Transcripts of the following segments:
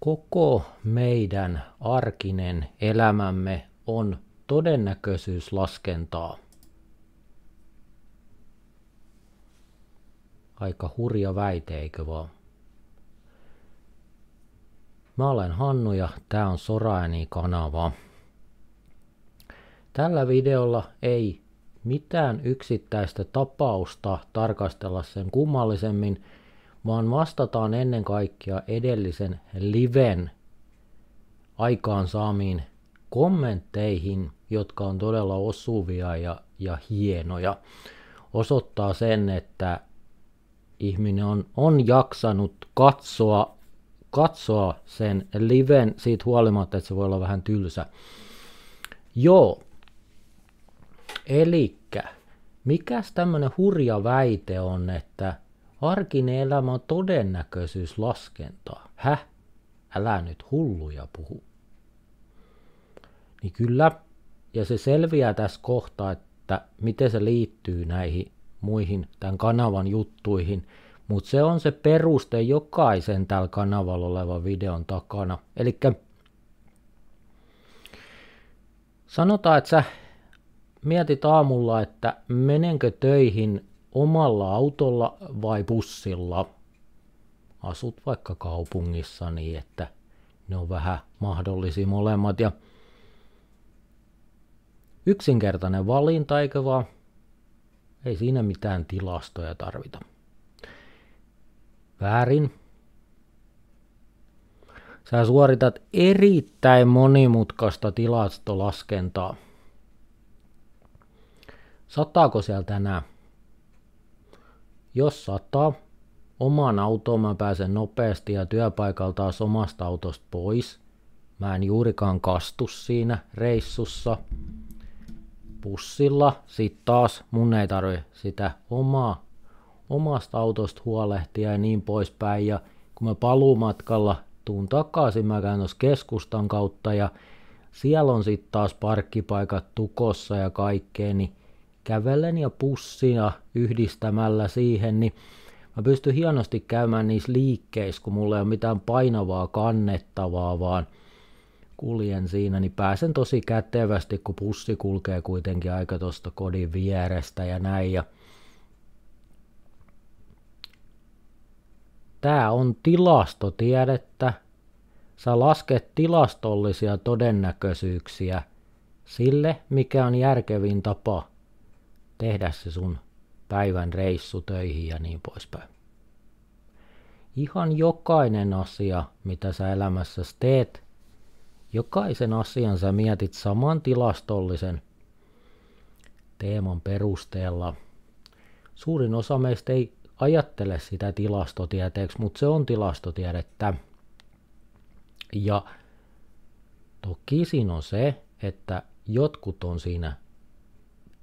koko meidän arkinen elämämme on todennäköisyyslaskentaa. Aika hurja väite, eikö vaan? Mä olen Hannu ja tää on Soraääni-kanava. Tällä videolla ei mitään yksittäistä tapausta tarkastella sen kummallisemmin – vaan vastataan ennen kaikkea edellisen liven aikaansaamiin kommentteihin, jotka on todella osuvia ja, ja hienoja. Osoittaa sen, että ihminen on, on jaksanut katsoa, katsoa sen liven siitä huolimatta, että se voi olla vähän tylsä. Joo. Elikkä, mikäs tämmönen hurja väite on, että Arkinen elämä on todennäköisyyslaskentaa. Häh? Älä nyt hulluja puhu. Niin kyllä, ja se selviää tässä kohtaa, että miten se liittyy näihin muihin tämän kanavan juttuihin, mutta se on se peruste jokaisen tällä kanavalla olevan videon takana. Eli sanotaan, että sä mietit aamulla, että menenkö töihin omalla autolla vai bussilla. Asut vaikka kaupungissa niin, että ne on vähän mahdollisia molemmat. Ja yksinkertainen valinta, eikö vaan? Ei siinä mitään tilastoja tarvita. Väärin. Sä suoritat erittäin monimutkaista tilastolaskentaa. Sataako siellä tänään? Jos sataa, omaan autoon mä pääsen nopeasti ja työpaikalta taas omasta autosta pois. Mä en juurikaan kastu siinä reissussa. Pussilla sit taas mun ei tarvi sitä omaa, omasta autosta huolehtia ja niin poispäin. Ja kun mä paluumatkalla tuun takaisin, mä käyn tuossa keskustan kautta ja siellä on sitten taas parkkipaikat tukossa ja kaikkea, niin kävellen ja pussina yhdistämällä siihen, niin mä pystyn hienosti käymään niissä liikkeissä, kun mulla ei ole mitään painavaa kannettavaa, vaan kuljen siinä, niin pääsen tosi kätevästi, kun pussi kulkee kuitenkin aika tuosta kodin vierestä ja näin. Ja Tämä on tilastotiedettä. Sä lasket tilastollisia todennäköisyyksiä sille, mikä on järkevin tapa tehdä se sun päivän reissu töihin ja niin poispäin. Ihan jokainen asia, mitä sä elämässä teet, jokaisen asian sä mietit saman tilastollisen teeman perusteella. Suurin osa meistä ei ajattele sitä tilastotieteeksi, mutta se on tilastotiedettä. Ja toki siinä on se, että jotkut on siinä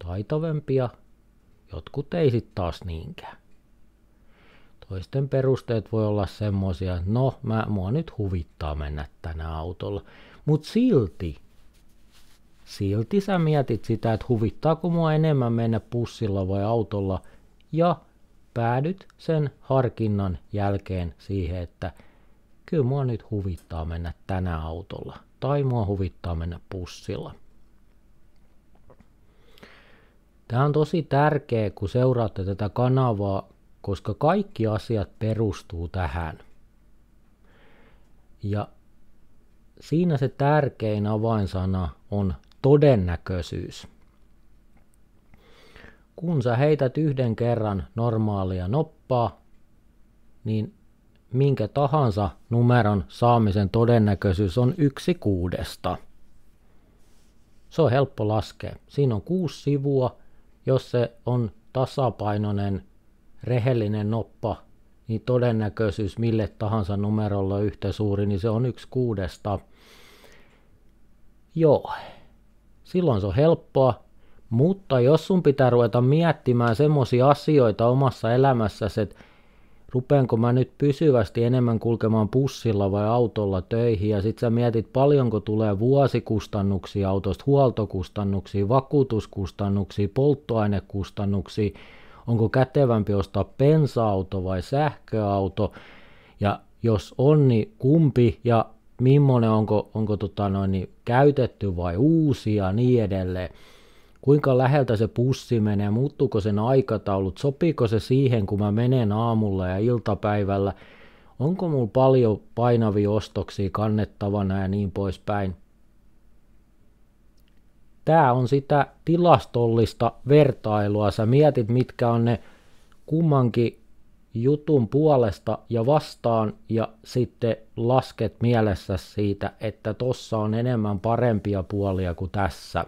taitavampia, jotkut ei sitten taas niinkään. Toisten perusteet voi olla semmoisia, että no, mä, mua nyt huvittaa mennä tänä autolla. Mutta silti, silti sä mietit sitä, että huvittaako mua enemmän mennä pussilla vai autolla. Ja päädyt sen harkinnan jälkeen siihen, että kyllä mua nyt huvittaa mennä tänä autolla. Tai mua huvittaa mennä pussilla. Tämä on tosi tärkeä, kun seuraatte tätä kanavaa, koska kaikki asiat perustuu tähän. Ja siinä se tärkein avainsana on todennäköisyys. Kun sä heität yhden kerran normaalia noppaa, niin minkä tahansa numeron saamisen todennäköisyys on yksi kuudesta. Se on helppo laskea. Siinä on kuusi sivua jos se on tasapainoinen, rehellinen noppa, niin todennäköisyys mille tahansa numerolla yhtä suuri, niin se on yksi kuudesta. Joo, silloin se on helppoa, mutta jos sun pitää ruveta miettimään semmoisia asioita omassa elämässäsi, että rupeanko mä nyt pysyvästi enemmän kulkemaan pussilla vai autolla töihin, ja sit sä mietit paljonko tulee vuosikustannuksia autosta, huoltokustannuksia, vakuutuskustannuksia, polttoainekustannuksia, onko kätevämpi ostaa pensa-auto vai sähköauto, ja jos on, niin kumpi, ja millainen onko, onko tota noin, niin käytetty vai uusia ja niin edelleen kuinka läheltä se pussi menee, muuttuuko sen aikataulut, sopiiko se siihen, kun mä menen aamulla ja iltapäivällä, onko mulla paljon painavia ostoksia kannettavana ja niin poispäin. Tämä on sitä tilastollista vertailua. Sä mietit, mitkä on ne kummankin jutun puolesta ja vastaan ja sitten lasket mielessä siitä, että tossa on enemmän parempia puolia kuin tässä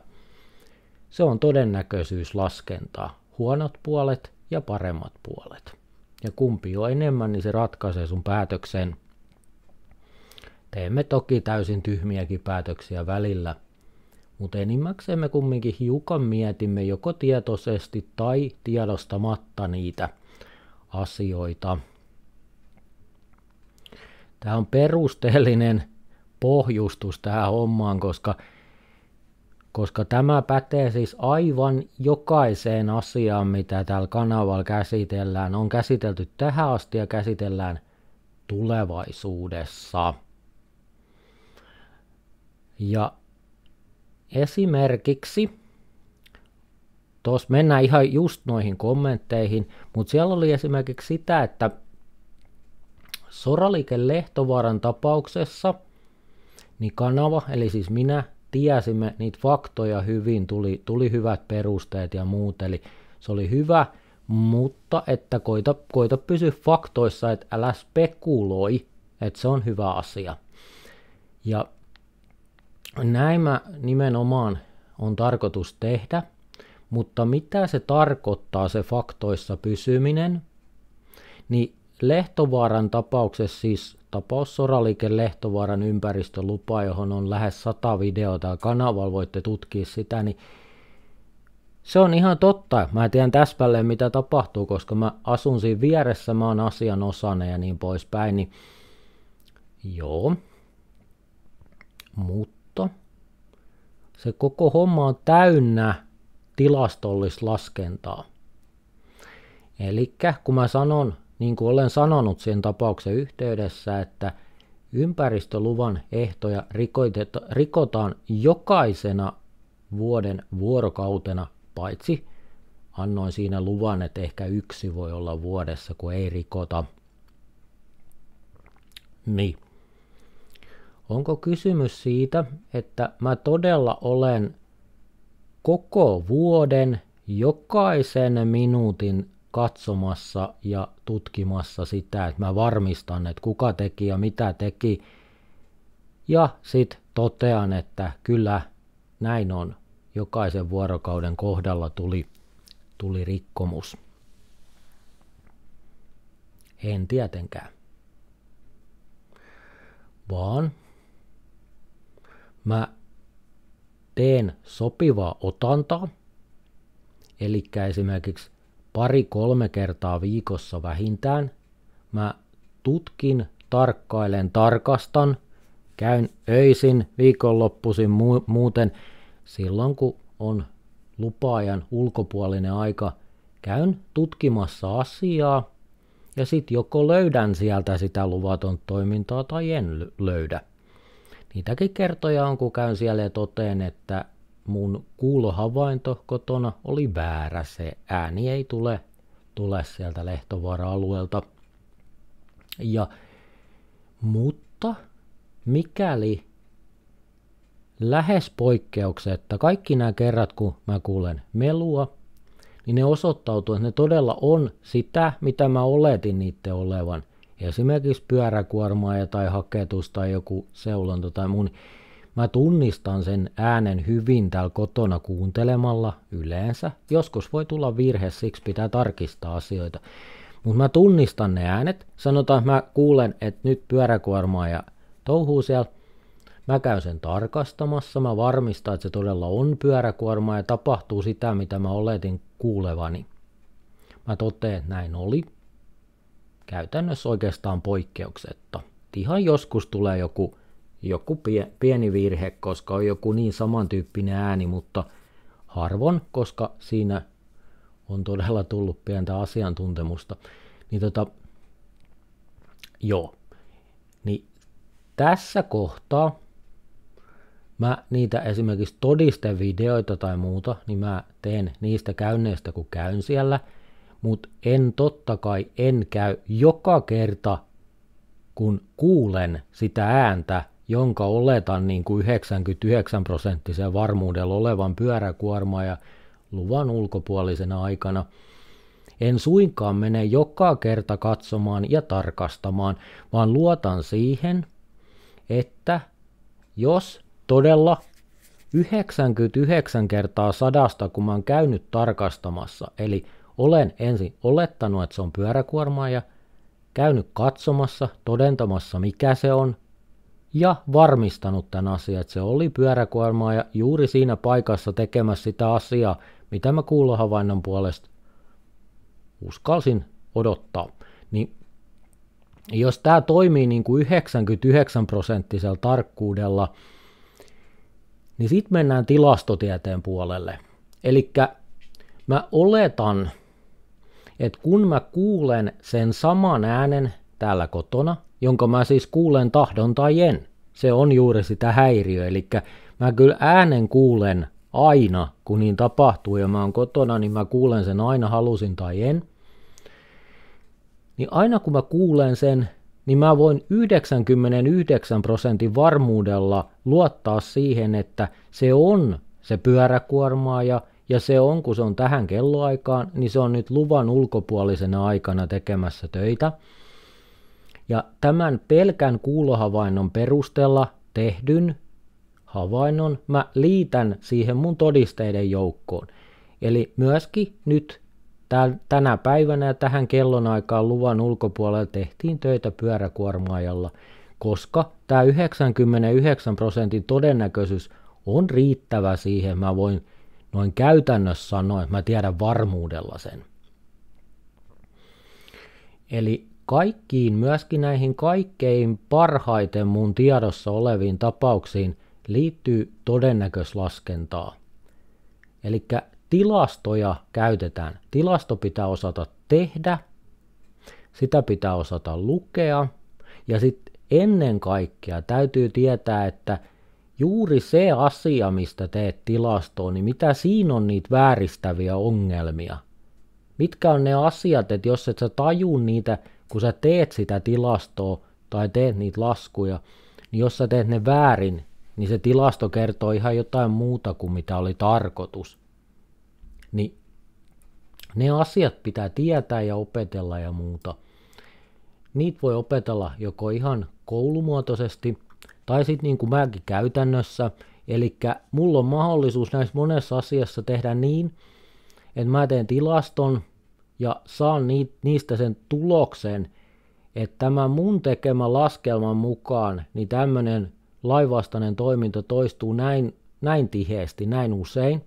se on todennäköisyyslaskentaa, huonot puolet ja paremmat puolet. Ja kumpi on enemmän, niin se ratkaisee sun päätöksen. Teemme toki täysin tyhmiäkin päätöksiä välillä, mutta enimmäkseen me kumminkin hiukan mietimme joko tietoisesti tai tiedostamatta niitä asioita. Tämä on perusteellinen pohjustus tähän hommaan, koska koska tämä pätee siis aivan jokaiseen asiaan, mitä täällä kanavalla käsitellään. On käsitelty tähän asti ja käsitellään tulevaisuudessa. Ja esimerkiksi, tuossa mennään ihan just noihin kommentteihin, mutta siellä oli esimerkiksi sitä, että Soralike Lehtovaaran tapauksessa, niin kanava, eli siis minä tiesimme niitä faktoja hyvin, tuli, tuli hyvät perusteet ja muut, eli se oli hyvä, mutta että koita, koita pysyä faktoissa, että älä spekuloi, että se on hyvä asia. Ja näin mä nimenomaan on tarkoitus tehdä, mutta mitä se tarkoittaa se faktoissa pysyminen, niin Lehtovaaran tapauksessa siis Tapaus Soralike Lehtovaaran ympäristölupa, johon on lähes sata videota ja kanavalla voitte tutkia sitä, niin se on ihan totta. Mä tiedä täsmälleen mitä tapahtuu, koska mä asun siinä vieressä, mä oon osana ja niin poispäin, niin joo. Mutta se koko homma on täynnä tilastollislaskentaa. Eli kun mä sanon niin kuin olen sanonut sen tapauksen yhteydessä, että ympäristöluvan ehtoja rikotaan jokaisena vuoden vuorokautena, paitsi annoin siinä luvan, että ehkä yksi voi olla vuodessa, kun ei rikota. Niin. Onko kysymys siitä, että mä todella olen koko vuoden jokaisen minuutin katsomassa ja tutkimassa sitä, että mä varmistan, että kuka teki ja mitä teki. Ja sitten totean, että kyllä näin on. Jokaisen vuorokauden kohdalla tuli, tuli rikkomus. En tietenkään. Vaan mä teen sopivaa otantaa, eli esimerkiksi pari-kolme kertaa viikossa vähintään. Mä tutkin, tarkkailen, tarkastan, käyn öisin, viikonloppuisin mu- muuten. Silloin kun on lupaajan ulkopuolinen aika, käyn tutkimassa asiaa ja sitten joko löydän sieltä sitä luvaton toimintaa tai en löydä. Niitäkin kertoja on, kun käyn siellä ja toteen, että mun kuulohavainto kotona oli väärä. Se ääni ei tule, tule sieltä lehtovaara-alueelta. Ja, mutta mikäli lähes poikkeuksetta kaikki nämä kerrat, kun mä kuulen melua, niin ne osoittautuu, että ne todella on sitä, mitä mä oletin niiden olevan. Esimerkiksi pyöräkuormaa tai haketus tai joku seulonta tai mun niin Mä tunnistan sen äänen hyvin täällä kotona kuuntelemalla yleensä. Joskus voi tulla virhe, siksi pitää tarkistaa asioita. Mutta mä tunnistan ne äänet. Sanotaan, että mä kuulen, että nyt pyöräkuormaa ja touhuu siellä. Mä käyn sen tarkastamassa, mä varmistan, että se todella on pyöräkuorma ja tapahtuu sitä, mitä mä oletin kuulevani. Mä totean, että näin oli. Käytännössä oikeastaan poikkeuksetta. Ihan joskus tulee joku joku pieni virhe, koska on joku niin samantyyppinen ääni, mutta harvon, koska siinä on todella tullut pientä asiantuntemusta. Niin tota, joo. Niin tässä kohtaa mä niitä esimerkiksi todistevideoita tai muuta, niin mä teen niistä käynneistä, kun käyn siellä, mutta en totta kai en käy joka kerta, kun kuulen sitä ääntä jonka oletan niin kuin 99 prosenttisen varmuudella olevan pyöräkuorma ja luvan ulkopuolisena aikana. En suinkaan mene joka kerta katsomaan ja tarkastamaan, vaan luotan siihen, että jos todella 99 kertaa sadasta, kun mä oon käynyt tarkastamassa, eli olen ensin olettanut, että se on pyöräkuorma ja käynyt katsomassa, todentamassa mikä se on, ja varmistanut tämän asian, että se oli pyöräkuormaa ja juuri siinä paikassa tekemässä sitä asiaa, mitä mä kuulohavainnon puolesta uskalsin odottaa. Niin jos tämä toimii niin kuin 99 prosenttisella tarkkuudella, niin sitten mennään tilastotieteen puolelle. Eli mä oletan, että kun mä kuulen sen saman äänen täällä kotona – jonka mä siis kuulen tahdon tai en. Se on juuri sitä häiriöä, eli mä kyllä äänen kuulen aina, kun niin tapahtuu ja mä oon kotona, niin mä kuulen sen aina halusin tai en. Niin aina kun mä kuulen sen, niin mä voin 99 prosentin varmuudella luottaa siihen, että se on se pyöräkuormaaja ja se on, kun se on tähän kelloaikaan, niin se on nyt luvan ulkopuolisena aikana tekemässä töitä – ja tämän pelkän kuulohavainnon perusteella tehdyn havainnon mä liitän siihen mun todisteiden joukkoon. Eli myöskin nyt tänä päivänä ja tähän kellonaikaan luvan ulkopuolella tehtiin töitä pyöräkuormaajalla, koska tämä 99 prosentin todennäköisyys on riittävä siihen, mä voin noin käytännössä sanoa, että mä tiedän varmuudella sen. Eli kaikkiin, myöskin näihin kaikkein parhaiten mun tiedossa oleviin tapauksiin liittyy todennäköislaskentaa. Eli tilastoja käytetään. Tilasto pitää osata tehdä, sitä pitää osata lukea ja sitten ennen kaikkea täytyy tietää, että juuri se asia, mistä teet tilastoon, niin mitä siinä on niitä vääristäviä ongelmia. Mitkä on ne asiat, että jos et sä tajuu niitä kun sä teet sitä tilastoa tai teet niitä laskuja, niin jos sä teet ne väärin, niin se tilasto kertoo ihan jotain muuta kuin mitä oli tarkoitus. Niin ne asiat pitää tietää ja opetella ja muuta. Niitä voi opetella joko ihan koulumuotoisesti tai sitten niin kuin mäkin käytännössä. Eli mulla on mahdollisuus näissä monessa asiassa tehdä niin, että mä teen tilaston ja saan niistä sen tuloksen, että tämä mun tekemä laskelman mukaan, niin tämmöinen laivastainen toiminta toistuu näin, näin tiheesti, näin usein.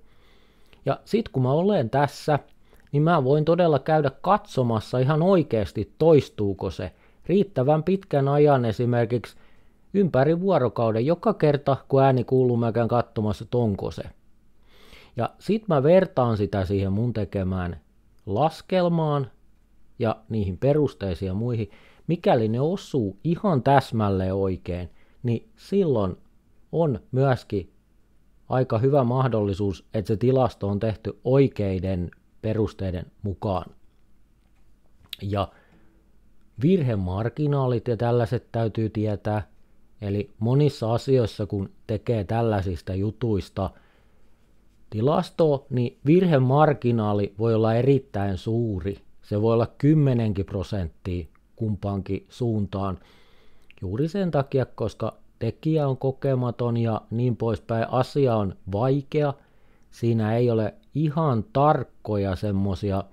Ja sit kun mä olen tässä, niin mä voin todella käydä katsomassa ihan oikeasti toistuuko se riittävän pitkän ajan esimerkiksi ympäri vuorokauden joka kerta, kun ääni kuuluu, mä käyn katsomassa, että onko se. Ja sit mä vertaan sitä siihen mun tekemään laskelmaan ja niihin perusteisiin ja muihin, mikäli ne osuu ihan täsmälleen oikein, niin silloin on myöskin aika hyvä mahdollisuus, että se tilasto on tehty oikeiden perusteiden mukaan. Ja virhemarginaalit ja tällaiset täytyy tietää. Eli monissa asioissa, kun tekee tällaisista jutuista – tilastoa, niin virhemarginaali voi olla erittäin suuri. Se voi olla kymmenenkin prosenttia kumpaankin suuntaan juuri sen takia, koska tekijä on kokematon ja niin poispäin. Asia on vaikea. Siinä ei ole ihan tarkkoja semmoisia,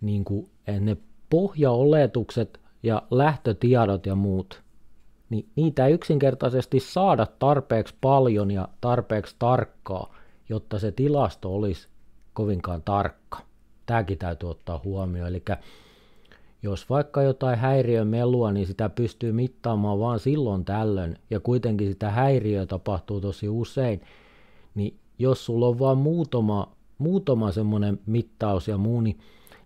niin kuin ne pohjaoletukset ja lähtötiedot ja muut, niin niitä ei yksinkertaisesti saada tarpeeksi paljon ja tarpeeksi tarkkaa jotta se tilasto olisi kovinkaan tarkka. Tämäkin täytyy ottaa huomioon. Eli jos vaikka jotain melua, niin sitä pystyy mittaamaan vain silloin tällöin, ja kuitenkin sitä häiriöä tapahtuu tosi usein, niin jos sulla on vain muutama, muutama semmoinen mittaus ja muu, niin,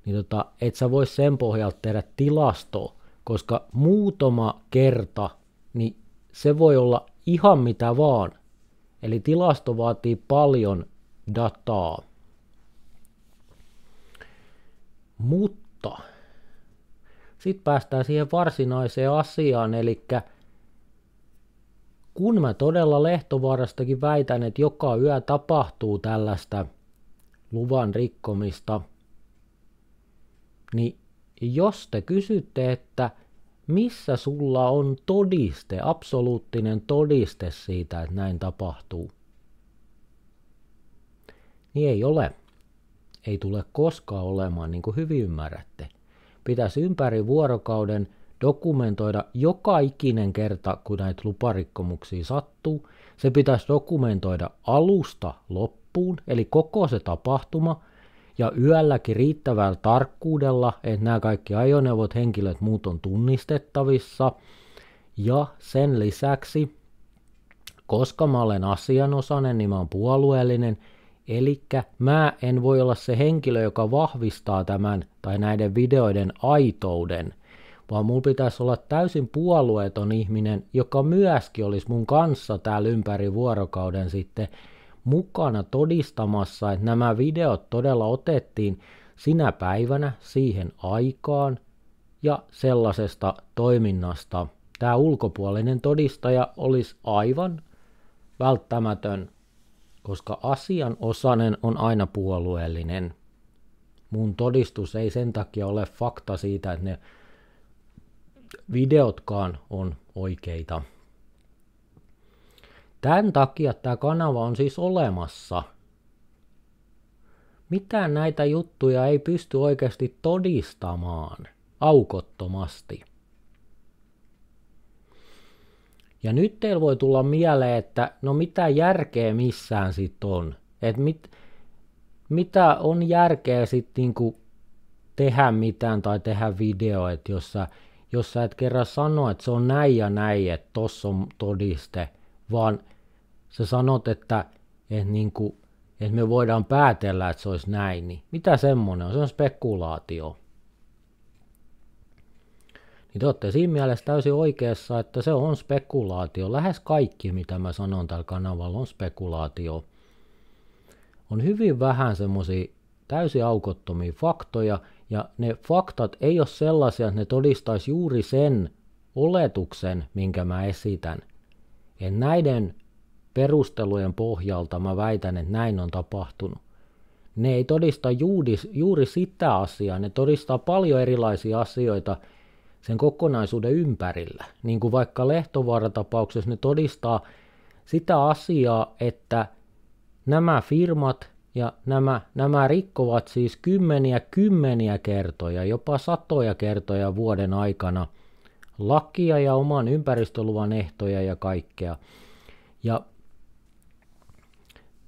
niin tota, et sä voi sen pohjalta tehdä tilastoa, koska muutama kerta, niin se voi olla ihan mitä vaan, Eli tilasto vaatii paljon dataa. Mutta sitten päästään siihen varsinaiseen asiaan, eli kun mä todella Lehtovaarastakin väitän, että joka yö tapahtuu tällaista luvan rikkomista, niin jos te kysytte, että – missä sulla on todiste, absoluuttinen todiste siitä, että näin tapahtuu? Niin ei ole. Ei tule koskaan olemaan, niin kuin hyvin ymmärrätte. Pitäisi ympäri vuorokauden dokumentoida joka ikinen kerta, kun näitä luparikkomuksia sattuu. Se pitäisi dokumentoida alusta loppuun, eli koko se tapahtuma, ja yölläkin riittävällä tarkkuudella, että nämä kaikki ajoneuvot, henkilöt, muut on tunnistettavissa. Ja sen lisäksi, koska mä olen asianosainen, niin mä olen puolueellinen, eli mä en voi olla se henkilö, joka vahvistaa tämän tai näiden videoiden aitouden, vaan mulla pitäisi olla täysin puolueeton ihminen, joka myöskin olisi mun kanssa täällä ympäri vuorokauden sitten – mukana todistamassa, että nämä videot todella otettiin sinä päivänä siihen aikaan ja sellaisesta toiminnasta. Tämä ulkopuolinen todistaja olisi aivan välttämätön, koska asian osanen on aina puolueellinen. Mun todistus ei sen takia ole fakta siitä, että ne videotkaan on oikeita. Tämän takia tämä kanava on siis olemassa. Mitään näitä juttuja ei pysty oikeasti todistamaan aukottomasti. Ja nyt teillä voi tulla mieleen, että no mitä järkeä missään sitten on. Et mit, mitä on järkeä sitten niinku tehdä mitään tai tehdä videoit, jossa, sä et kerran sano, että se on näin ja näin, että tossa on todiste – vaan sä sanot, että, että, niin kuin, että me voidaan päätellä, että se olisi näin, niin mitä semmoinen on? Se on spekulaatio. Niin te olette siinä mielessä täysin oikeassa, että se on spekulaatio. Lähes kaikki, mitä mä sanon tällä kanavalla, on spekulaatio. On hyvin vähän semmoisia täysin aukottomia faktoja, ja ne faktat ei ole sellaisia, että ne todistaisi juuri sen oletuksen, minkä mä esitän. Ja näiden perustelujen pohjalta mä väitän, että näin on tapahtunut. Ne ei todista juuri, juuri sitä asiaa, ne todistaa paljon erilaisia asioita sen kokonaisuuden ympärillä. Niin kuin vaikka lehtovaaratapauksessa ne todistaa sitä asiaa, että nämä firmat ja nämä, nämä rikkovat siis kymmeniä kymmeniä kertoja, jopa satoja kertoja vuoden aikana – lakia ja oman ympäristöluvan ehtoja ja kaikkea. Ja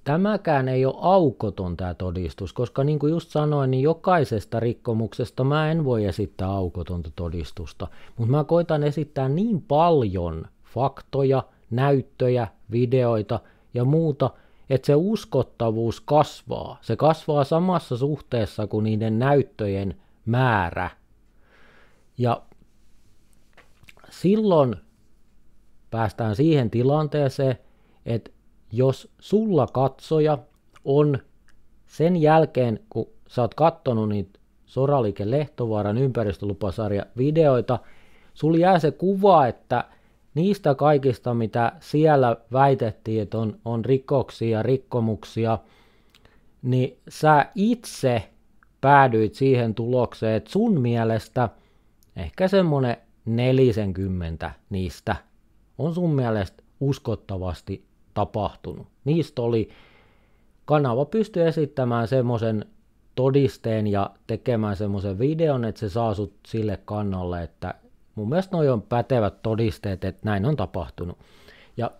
tämäkään ei ole aukoton tämä todistus, koska niin kuin just sanoin, niin jokaisesta rikkomuksesta mä en voi esittää aukotonta todistusta, mutta mä koitan esittää niin paljon faktoja, näyttöjä, videoita ja muuta, että se uskottavuus kasvaa. Se kasvaa samassa suhteessa kuin niiden näyttöjen määrä. Ja silloin päästään siihen tilanteeseen, että jos sulla katsoja on sen jälkeen, kun sä oot kattonut niitä Soralike Lehtovaaran ympäristölupasarja videoita, sulla jää se kuva, että niistä kaikista, mitä siellä väitettiin, että on, on rikoksia, rikkomuksia, niin sä itse päädyit siihen tulokseen, että sun mielestä ehkä semmoinen nelisenkymmentä niistä on sun mielestä uskottavasti tapahtunut. Niistä oli kanava pysty esittämään semmoisen todisteen ja tekemään semmoisen videon, että se saa sut sille kannalle, että mun mielestä noi on pätevät todisteet, että näin on tapahtunut. Ja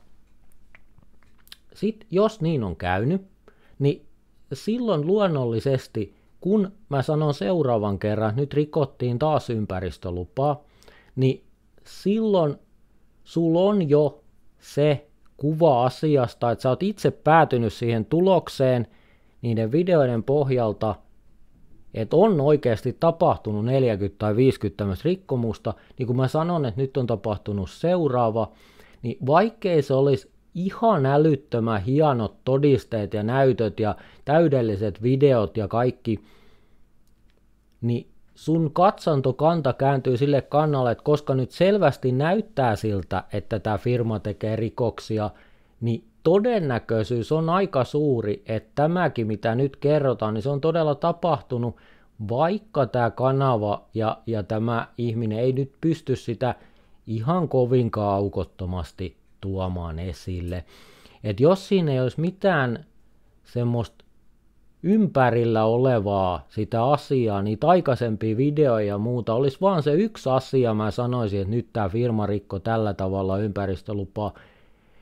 sit jos niin on käynyt, niin silloin luonnollisesti, kun mä sanon seuraavan kerran, nyt rikottiin taas ympäristölupaa, niin silloin sulla on jo se kuva asiasta, että sä oot itse päätynyt siihen tulokseen niiden videoiden pohjalta, että on oikeasti tapahtunut 40 tai 50 tämmöistä rikkomusta, niin kun mä sanon, että nyt on tapahtunut seuraava, niin vaikkei se olisi ihan älyttömän hienot todisteet ja näytöt ja täydelliset videot ja kaikki, niin sun katsantokanta kääntyy sille kannalle, että koska nyt selvästi näyttää siltä, että tämä firma tekee rikoksia, niin todennäköisyys on aika suuri, että tämäkin mitä nyt kerrotaan, niin se on todella tapahtunut, vaikka tämä kanava ja, ja tämä ihminen ei nyt pysty sitä ihan kovinkaan aukottomasti tuomaan esille. että jos siinä ei olisi mitään semmoista ympärillä olevaa sitä asiaa, niitä aikaisempia videoja ja muuta, olisi vaan se yksi asia, mä sanoisin, että nyt tämä firma rikko tällä tavalla ympäristölupaa,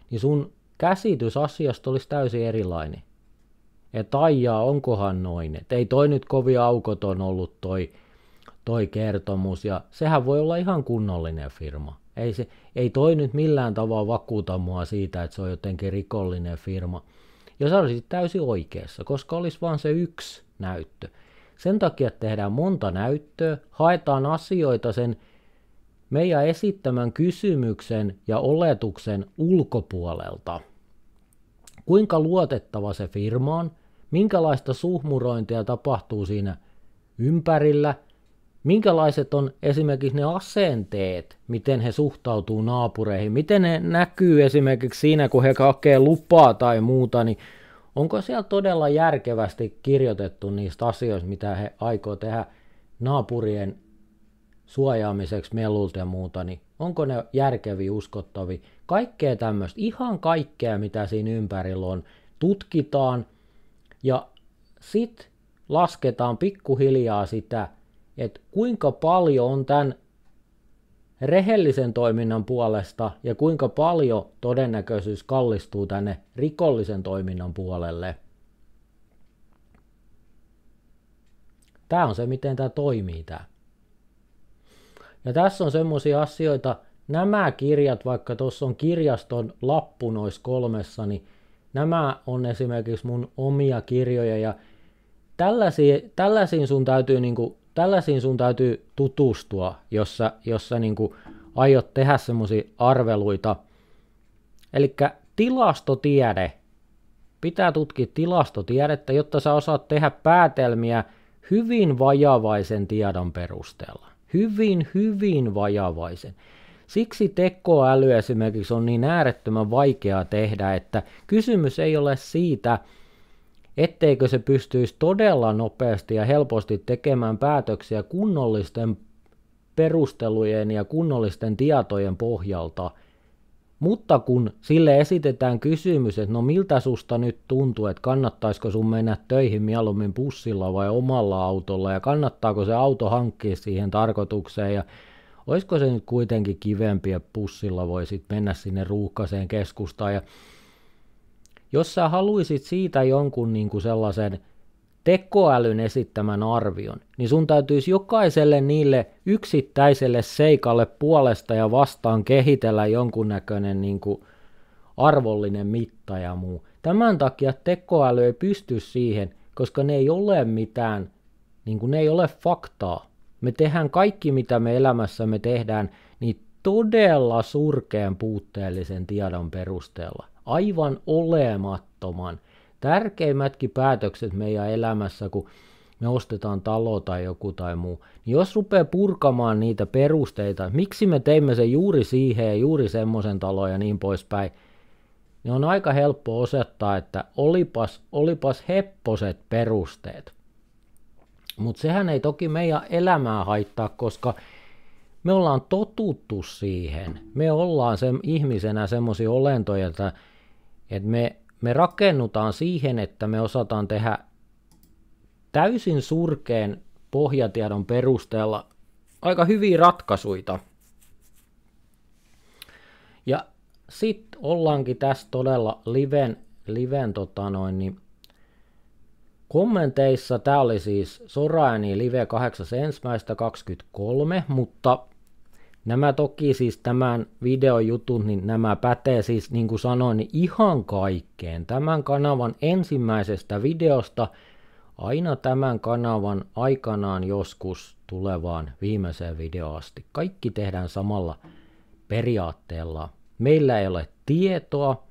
niin sun käsitys asiasta olisi täysin erilainen. Että aijaa, onkohan noin, että ei toi nyt kovin aukoton ollut toi, toi kertomus, ja sehän voi olla ihan kunnollinen firma. Ei, se, ei toi nyt millään tavalla vakuuta mua siitä, että se on jotenkin rikollinen firma. Ja sä olisit täysin oikeassa, koska olisi vain se yksi näyttö. Sen takia että tehdään monta näyttöä, haetaan asioita sen meidän esittämän kysymyksen ja oletuksen ulkopuolelta. Kuinka luotettava se firma on, minkälaista suhmurointia tapahtuu siinä ympärillä – minkälaiset on esimerkiksi ne asenteet, miten he suhtautuu naapureihin, miten ne näkyy esimerkiksi siinä, kun he hakee lupaa tai muuta, niin onko siellä todella järkevästi kirjoitettu niistä asioista, mitä he aikoo tehdä naapurien suojaamiseksi melulta ja muuta, niin onko ne järkevi, uskottavi, kaikkea tämmöistä, ihan kaikkea, mitä siinä ympärillä on, tutkitaan ja sitten lasketaan pikkuhiljaa sitä, että kuinka paljon on tämän rehellisen toiminnan puolesta ja kuinka paljon todennäköisyys kallistuu tänne rikollisen toiminnan puolelle. Tämä on se, miten tämä toimii tämä. Ja tässä on semmoisia asioita, nämä kirjat, vaikka tuossa on kirjaston lappu nois kolmessa, niin nämä on esimerkiksi mun omia kirjoja ja tällaisiin, tällaisiin sun täytyy niinku tällaisiin sun täytyy tutustua, jos sä, jos sä niin kuin aiot tehdä semmoisia arveluita. Eli tilastotiede, pitää tutkia tilastotiedettä, jotta sä osaat tehdä päätelmiä hyvin vajavaisen tiedon perusteella. Hyvin, hyvin vajavaisen. Siksi tekoäly esimerkiksi on niin äärettömän vaikeaa tehdä, että kysymys ei ole siitä, etteikö se pystyisi todella nopeasti ja helposti tekemään päätöksiä kunnollisten perustelujen ja kunnollisten tietojen pohjalta. Mutta kun sille esitetään kysymys, että no miltä susta nyt tuntuu, että kannattaisiko sun mennä töihin mieluummin bussilla vai omalla autolla ja kannattaako se auto hankkia siihen tarkoitukseen ja olisiko se nyt kuitenkin kivempi, että bussilla mennä sinne ruuhkaiseen keskustaan ja jos sä haluisit siitä jonkun niin kuin sellaisen tekoälyn esittämän arvion, niin sun täytyisi jokaiselle niille yksittäiselle seikalle puolesta ja vastaan kehitellä jonkunnäköinen niin kuin arvollinen mitta ja muu. Tämän takia tekoäly ei pysty siihen, koska ne ei ole mitään, niin kuin ne ei ole faktaa. Me tehdään kaikki, mitä me elämässä me tehdään, niin todella surkean puutteellisen tiedon perusteella aivan olemattoman tärkeimmätkin päätökset meidän elämässä, kun me ostetaan talo tai joku tai muu, niin jos rupeaa purkamaan niitä perusteita, miksi me teimme sen juuri siihen ja juuri semmoisen talon ja niin poispäin, niin on aika helppo osoittaa, että olipas, olipas hepposet perusteet. Mutta sehän ei toki meidän elämää haittaa, koska me ollaan totuttu siihen. Me ollaan sen ihmisenä semmoisia olentoja, että et me, me rakennutaan siihen, että me osataan tehdä täysin surkeen pohjatiedon perusteella aika hyviä ratkaisuja. Ja sitten ollaankin tässä todella liven, liven tota noin, niin kommenteissa. Tämä oli siis Soraeni niin live 8.1.23, mutta Nämä toki siis tämän videojutun, niin nämä pätee siis niin kuin sanoin, niin ihan kaikkeen. Tämän kanavan ensimmäisestä videosta aina tämän kanavan aikanaan joskus tulevaan viimeiseen videoon asti. Kaikki tehdään samalla periaatteella. Meillä ei ole tietoa,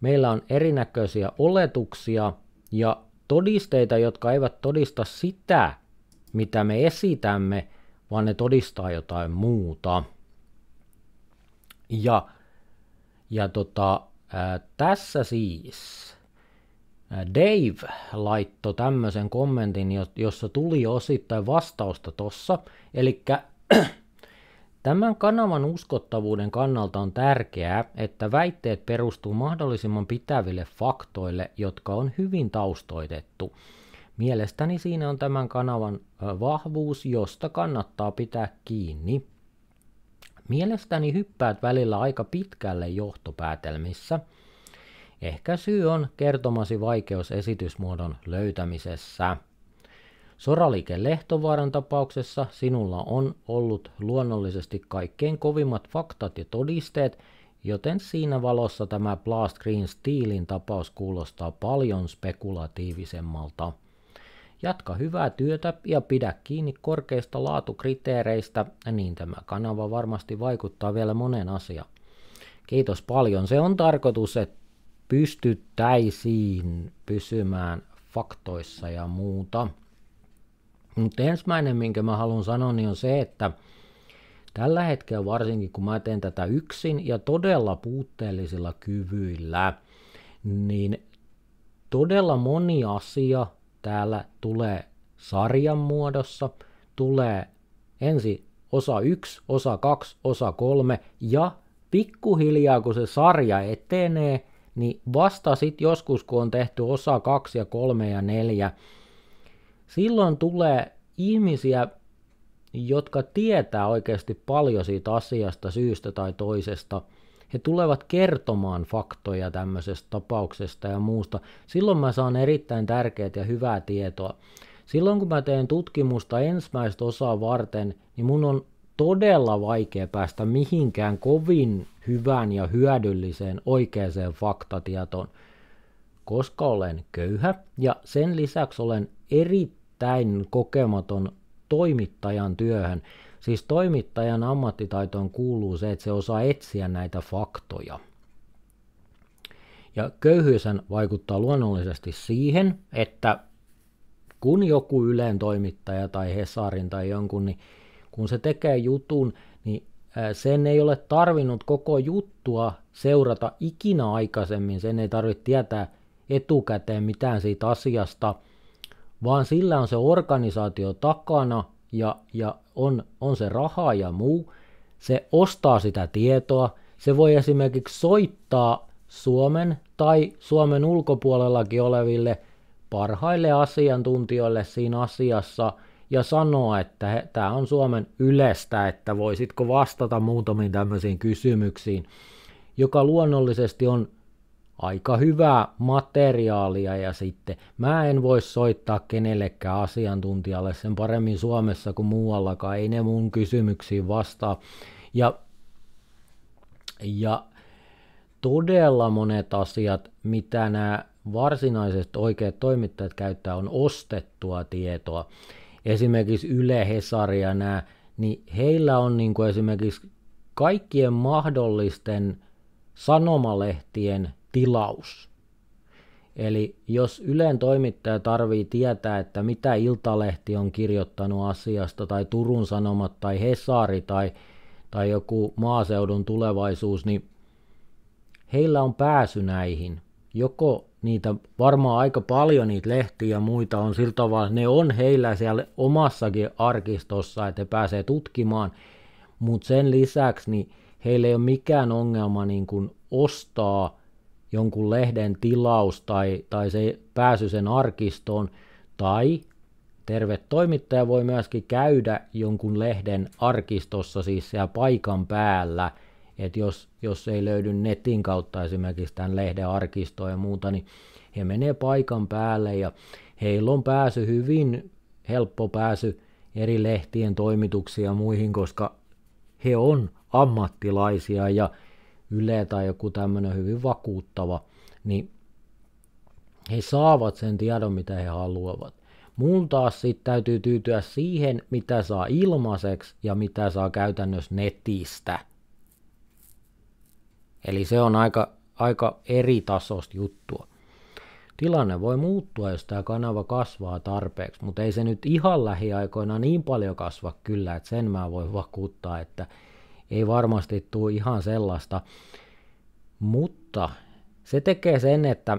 meillä on erinäköisiä oletuksia ja todisteita, jotka eivät todista sitä, mitä me esitämme – vaan ne todistaa jotain muuta. Ja, ja tota, ää, tässä siis Dave laittoi tämmöisen kommentin, jossa tuli osittain vastausta tossa. Eli tämän kanavan uskottavuuden kannalta on tärkeää, että väitteet perustuu mahdollisimman pitäville faktoille, jotka on hyvin taustoitettu. Mielestäni siinä on tämän kanavan vahvuus, josta kannattaa pitää kiinni. Mielestäni hyppäät välillä aika pitkälle johtopäätelmissä. Ehkä syy on kertomasi vaikeus esitysmuodon löytämisessä. Soralike Lehtovaaran tapauksessa sinulla on ollut luonnollisesti kaikkein kovimmat faktat ja todisteet, joten siinä valossa tämä Blast Green Steelin tapaus kuulostaa paljon spekulatiivisemmalta. Jatka hyvää työtä ja pidä kiinni korkeista laatukriteereistä, niin tämä kanava varmasti vaikuttaa vielä monen asiaan. Kiitos paljon. Se on tarkoitus, että pystyttäisiin pysymään faktoissa ja muuta. Mutta ensimmäinen, minkä mä haluan sanoa, niin on se, että tällä hetkellä varsinkin kun mä teen tätä yksin ja todella puutteellisilla kyvyillä, niin todella moni asia täällä tulee sarjan muodossa, tulee ensi osa 1, osa 2, osa 3 ja pikkuhiljaa kun se sarja etenee, niin vasta sitten joskus kun on tehty osa 2 ja 3 ja 4, silloin tulee ihmisiä, jotka tietää oikeasti paljon siitä asiasta syystä tai toisesta – he tulevat kertomaan faktoja tämmöisestä tapauksesta ja muusta. Silloin mä saan erittäin tärkeät ja hyvää tietoa. Silloin kun mä teen tutkimusta ensimmäistä osaa varten, niin mun on todella vaikea päästä mihinkään kovin hyvään ja hyödylliseen oikeaan faktatietoon, koska olen köyhä ja sen lisäksi olen erittäin kokematon toimittajan työhön. Siis toimittajan ammattitaitoon kuuluu se, että se osaa etsiä näitä faktoja. Ja köyhyyshän vaikuttaa luonnollisesti siihen, että kun joku Ylen toimittaja tai Hesarin tai jonkun, niin kun se tekee jutun, niin sen ei ole tarvinnut koko juttua seurata ikinä aikaisemmin, sen ei tarvitse tietää etukäteen mitään siitä asiasta, vaan sillä on se organisaatio takana, ja, ja on, on se raha ja muu, se ostaa sitä tietoa, se voi esimerkiksi soittaa Suomen tai Suomen ulkopuolellakin oleville parhaille asiantuntijoille siinä asiassa ja sanoa, että tämä on Suomen yleistä, että voisitko vastata muutamiin tämmöisiin kysymyksiin, joka luonnollisesti on aika hyvää materiaalia ja sitten mä en voi soittaa kenellekään asiantuntijalle sen paremmin Suomessa kuin muuallakaan, ei ne mun kysymyksiin vastaa. Ja, ja todella monet asiat, mitä nämä varsinaiset oikeat toimittajat käyttää, on ostettua tietoa. Esimerkiksi Yle, Hesari ja nämä, niin heillä on niin kuin esimerkiksi kaikkien mahdollisten sanomalehtien tilaus. Eli jos Ylen toimittaja tarvii tietää, että mitä Iltalehti on kirjoittanut asiasta, tai Turun Sanomat, tai Hesari, tai, tai joku maaseudun tulevaisuus, niin heillä on pääsy näihin. Joko niitä, varmaan aika paljon niitä lehtiä ja muita on siltä tavalla, ne on heillä siellä omassakin arkistossa, että he pääsee tutkimaan, mutta sen lisäksi niin heillä ei ole mikään ongelma niin kuin ostaa – jonkun lehden tilaus tai, tai se pääsy sen arkistoon, tai terve toimittaja voi myöskin käydä jonkun lehden arkistossa siis siellä paikan päällä, että jos, jos ei löydy netin kautta esimerkiksi tämän lehden arkistoa ja muuta, niin he menee paikan päälle ja heillä on pääsy hyvin helppo pääsy eri lehtien toimituksiin ja muihin, koska he on ammattilaisia ja Yle tai joku tämmöinen hyvin vakuuttava, niin he saavat sen tiedon, mitä he haluavat. Mun taas sitten täytyy tyytyä siihen, mitä saa ilmaiseksi ja mitä saa käytännössä netistä. Eli se on aika, aika eri tasosta juttua. Tilanne voi muuttua, jos tämä kanava kasvaa tarpeeksi, mutta ei se nyt ihan lähiaikoina niin paljon kasva kyllä, että sen mä voin vakuuttaa, että ei varmasti tule ihan sellaista, mutta se tekee sen, että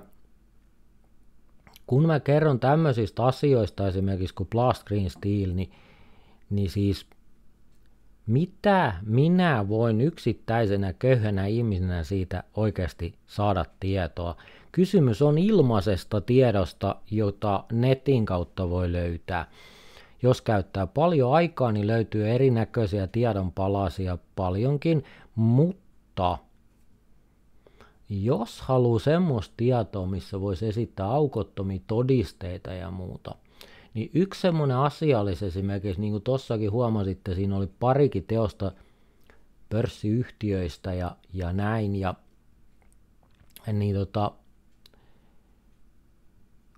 kun mä kerron tämmöisistä asioista esimerkiksi kuin Blast Green Steel, niin, niin siis mitä minä voin yksittäisenä köyhänä ihmisenä siitä oikeasti saada tietoa? Kysymys on ilmaisesta tiedosta, jota netin kautta voi löytää. Jos käyttää paljon aikaa, niin löytyy erinäköisiä tiedonpalasia paljonkin, mutta jos haluaa semmoista tietoa, missä voisi esittää aukottomia todisteita ja muuta, niin yksi semmoinen asia olisi esimerkiksi, niin kuin tuossakin huomasitte, siinä oli parikin teosta pörssiyhtiöistä ja, ja näin, ja niin tota,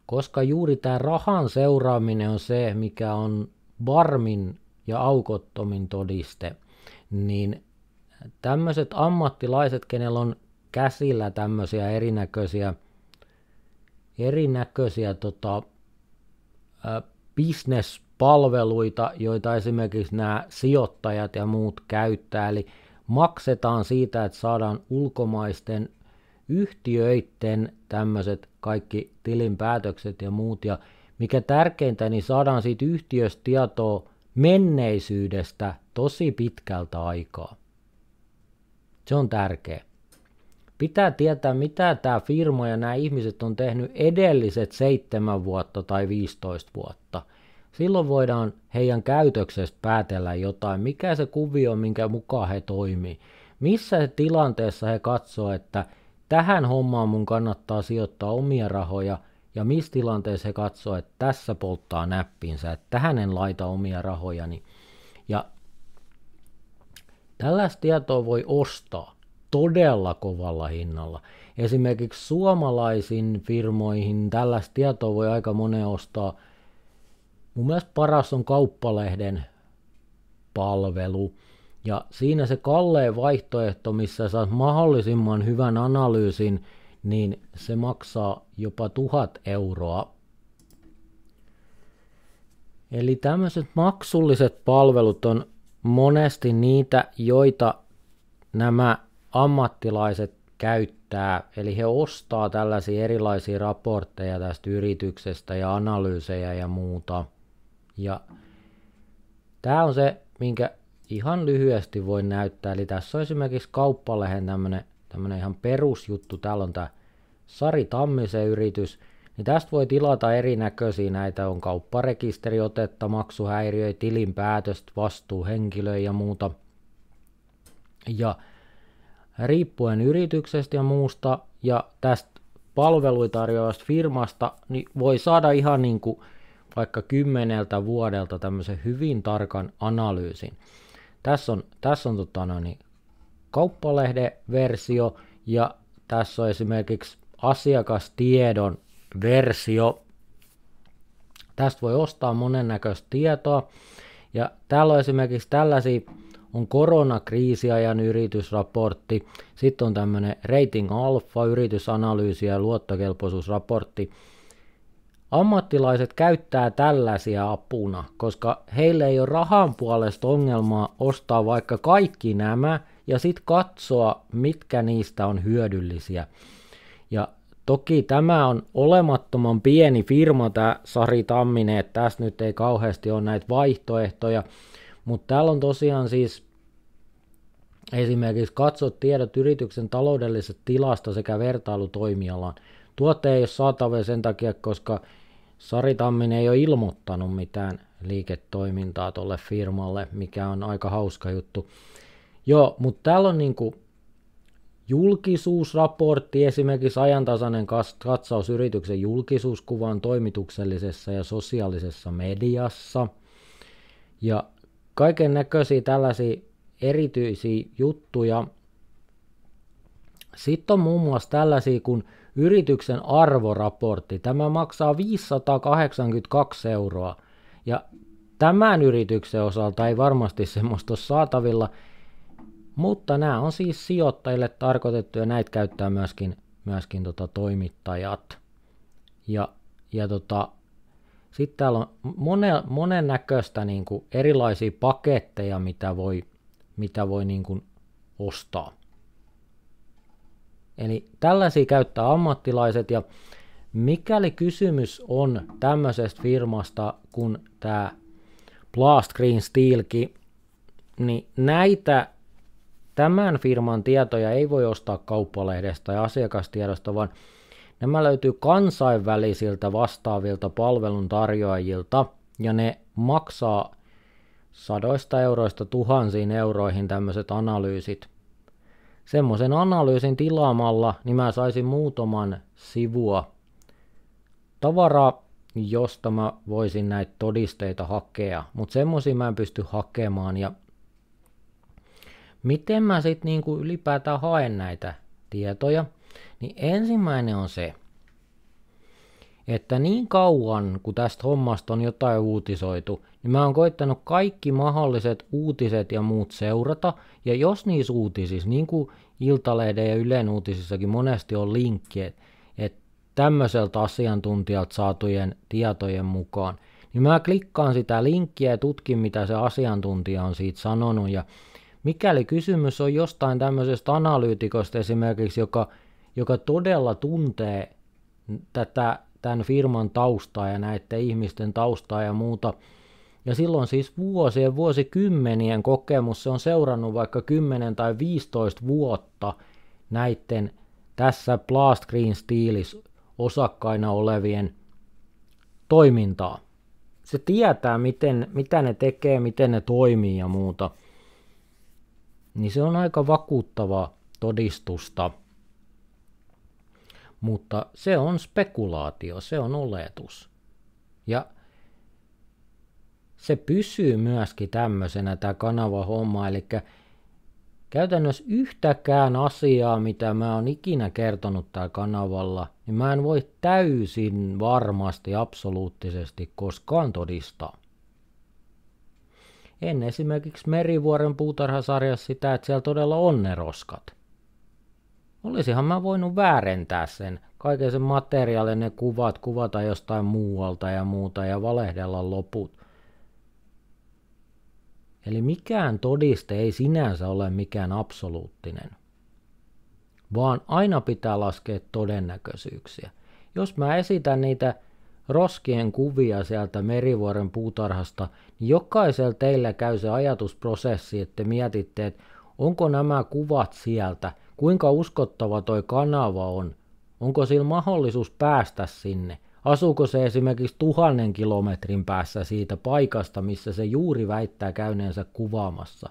koska juuri tämä rahan seuraaminen on se, mikä on varmin ja aukottomin todiste, niin tämmöiset ammattilaiset, kenellä on käsillä tämmöisiä erinäköisiä, erinäköisiä tota, bisnespalveluita, joita esimerkiksi nämä sijoittajat ja muut käyttää, eli maksetaan siitä, että saadaan ulkomaisten yhtiöiden tämmöiset kaikki tilinpäätökset ja muut. Ja mikä tärkeintä, niin saadaan siitä yhtiöstä tietoa menneisyydestä tosi pitkältä aikaa. Se on tärkeä. Pitää tietää, mitä tämä firma ja nämä ihmiset on tehnyt edelliset seitsemän vuotta tai 15 vuotta. Silloin voidaan heidän käytöksestä päätellä jotain, mikä se kuvio, minkä mukaan he toimii. Missä tilanteessa he katsoo, että – tähän hommaan mun kannattaa sijoittaa omia rahoja ja missä tilanteessa he katsoo, että tässä polttaa näppinsä, että tähän en laita omia rahojani. Ja tällaista tietoa voi ostaa todella kovalla hinnalla. Esimerkiksi suomalaisiin firmoihin tällaista tietoa voi aika monen ostaa. Mun mielestä paras on kauppalehden palvelu. Ja siinä se kalleen vaihtoehto, missä saat mahdollisimman hyvän analyysin, niin se maksaa jopa tuhat euroa. Eli tämmöiset maksulliset palvelut on monesti niitä, joita nämä ammattilaiset käyttää. Eli he ostaa tällaisia erilaisia raportteja tästä yrityksestä ja analyysejä ja muuta. Ja tämä on se, minkä ihan lyhyesti voin näyttää. Eli tässä on esimerkiksi kauppalehen tämmönen, tämmönen ihan perusjuttu. Täällä on tämä Sari Tammisen yritys. Niin tästä voi tilata erinäköisiä näitä, on kaupparekisteriotetta, maksuhäiriöitä, tilinpäätöstä, vastuuhenkilöä ja muuta. Ja riippuen yrityksestä ja muusta ja tästä palveluitarjoavasta firmasta, niin voi saada ihan niin kuin vaikka kymmeneltä vuodelta tämmöisen hyvin tarkan analyysin. Tässä on, tässä on tota noin, niin kauppalehden versio ja tässä on esimerkiksi asiakastiedon versio. Tästä voi ostaa monennäköistä tietoa. Ja täällä on esimerkiksi tällaisia, on koronakriisiajan yritysraportti, sitten on tämmöinen Rating Alpha yritysanalyysi ja luottokelpoisuusraportti. Ammattilaiset käyttää tällaisia apuna, koska heillä ei ole rahan puolesta ongelmaa ostaa vaikka kaikki nämä ja sitten katsoa, mitkä niistä on hyödyllisiä. Ja toki tämä on olemattoman pieni firma tämä Sari Tamminen, että tässä nyt ei kauheasti ole näitä vaihtoehtoja, mutta täällä on tosiaan siis esimerkiksi katso tiedot yrityksen taloudellisesta tilasta sekä vertailutoimialaan Tuote ei ole saatavilla sen takia, koska Sari Tammin ei ole ilmoittanut mitään liiketoimintaa tuolle firmalle, mikä on aika hauska juttu. Joo, mutta täällä on niinku julkisuusraportti, esimerkiksi ajantasainen katsaus yrityksen julkisuuskuvan toimituksellisessa ja sosiaalisessa mediassa. Ja kaiken näköisiä tällaisia erityisiä juttuja. Sitten on muun muassa tällaisia kun yrityksen arvoraportti. Tämä maksaa 582 euroa. Ja tämän yrityksen osalta ei varmasti semmoista ole saatavilla, mutta nämä on siis sijoittajille tarkoitettu ja näitä käyttää myöskin, myöskin tota toimittajat. Ja, ja tota, sitten täällä on monen, monennäköistä niin kuin erilaisia paketteja, mitä voi, mitä voi niin kuin ostaa. Eli tällaisia käyttää ammattilaiset ja mikäli kysymys on tämmöisestä firmasta kuin tämä Blast Green Steelki, niin näitä tämän firman tietoja ei voi ostaa kauppalehdestä tai asiakastiedosta, vaan nämä löytyy kansainvälisiltä vastaavilta palveluntarjoajilta ja ne maksaa sadoista euroista tuhansiin euroihin tämmöiset analyysit – semmoisen analyysin tilaamalla, niin mä saisin muutaman sivua tavaraa, josta mä voisin näitä todisteita hakea, mutta semmoisia mä en pysty hakemaan ja miten mä sitten niinku ylipäätään haen näitä tietoja, niin ensimmäinen on se, että niin kauan kun tästä hommasta on jotain uutisoitu, niin mä oon koittanut kaikki mahdolliset uutiset ja muut seurata. Ja jos niissä uutisissa, niin kuin Iltalehden ja Ylen uutisissakin monesti on linkki, että tämmöiseltä asiantuntijalta saatujen tietojen mukaan, niin mä klikkaan sitä linkkiä ja tutkin, mitä se asiantuntija on siitä sanonut. Ja mikäli kysymys on jostain tämmöisestä analyytikosta esimerkiksi, joka, joka todella tuntee tätä, tämän firman taustaa ja näiden ihmisten taustaa ja muuta, ja silloin siis vuosien, vuosikymmenien kokemus, se on seurannut vaikka 10 tai 15 vuotta näiden tässä Blast Green Steelis osakkaina olevien toimintaa. Se tietää, miten, mitä ne tekee, miten ne toimii ja muuta. Niin se on aika vakuuttava todistusta. Mutta se on spekulaatio, se on oletus. Ja se pysyy myöskin tämmöisenä tämä homma, eli käytännössä yhtäkään asiaa, mitä mä oon ikinä kertonut tää kanavalla, niin mä en voi täysin varmasti, absoluuttisesti koskaan todistaa. En esimerkiksi Merivuoren puutarhasarjassa sitä, että siellä todella on ne roskat. Olisihan mä voinut väärentää sen, kaiken sen materiaalin, ne kuvat, kuvata jostain muualta ja muuta ja valehdella loput. Eli mikään todiste ei sinänsä ole mikään absoluuttinen, vaan aina pitää laskea todennäköisyyksiä. Jos mä esitän niitä roskien kuvia sieltä Merivuoren puutarhasta, niin jokaisella teillä käy se ajatusprosessi, että mietitte, että onko nämä kuvat sieltä, kuinka uskottava toi kanava on, onko sillä mahdollisuus päästä sinne – Asuuko se esimerkiksi tuhannen kilometrin päässä siitä paikasta, missä se juuri väittää käyneensä kuvaamassa?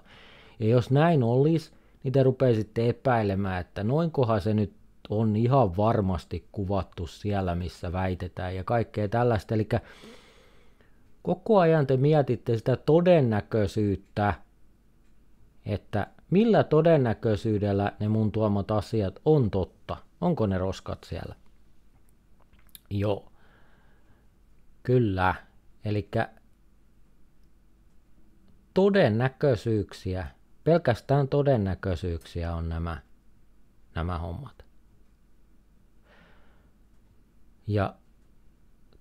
Ja jos näin olisi, niin te rupeisitte epäilemään, että noinkohan se nyt on ihan varmasti kuvattu siellä, missä väitetään ja kaikkea tällaista. Eli koko ajan te mietitte sitä todennäköisyyttä, että millä todennäköisyydellä ne mun tuomat asiat on totta. Onko ne roskat siellä? Joo. Kyllä, eli todennäköisyyksiä, pelkästään todennäköisyyksiä on nämä, nämä hommat. Ja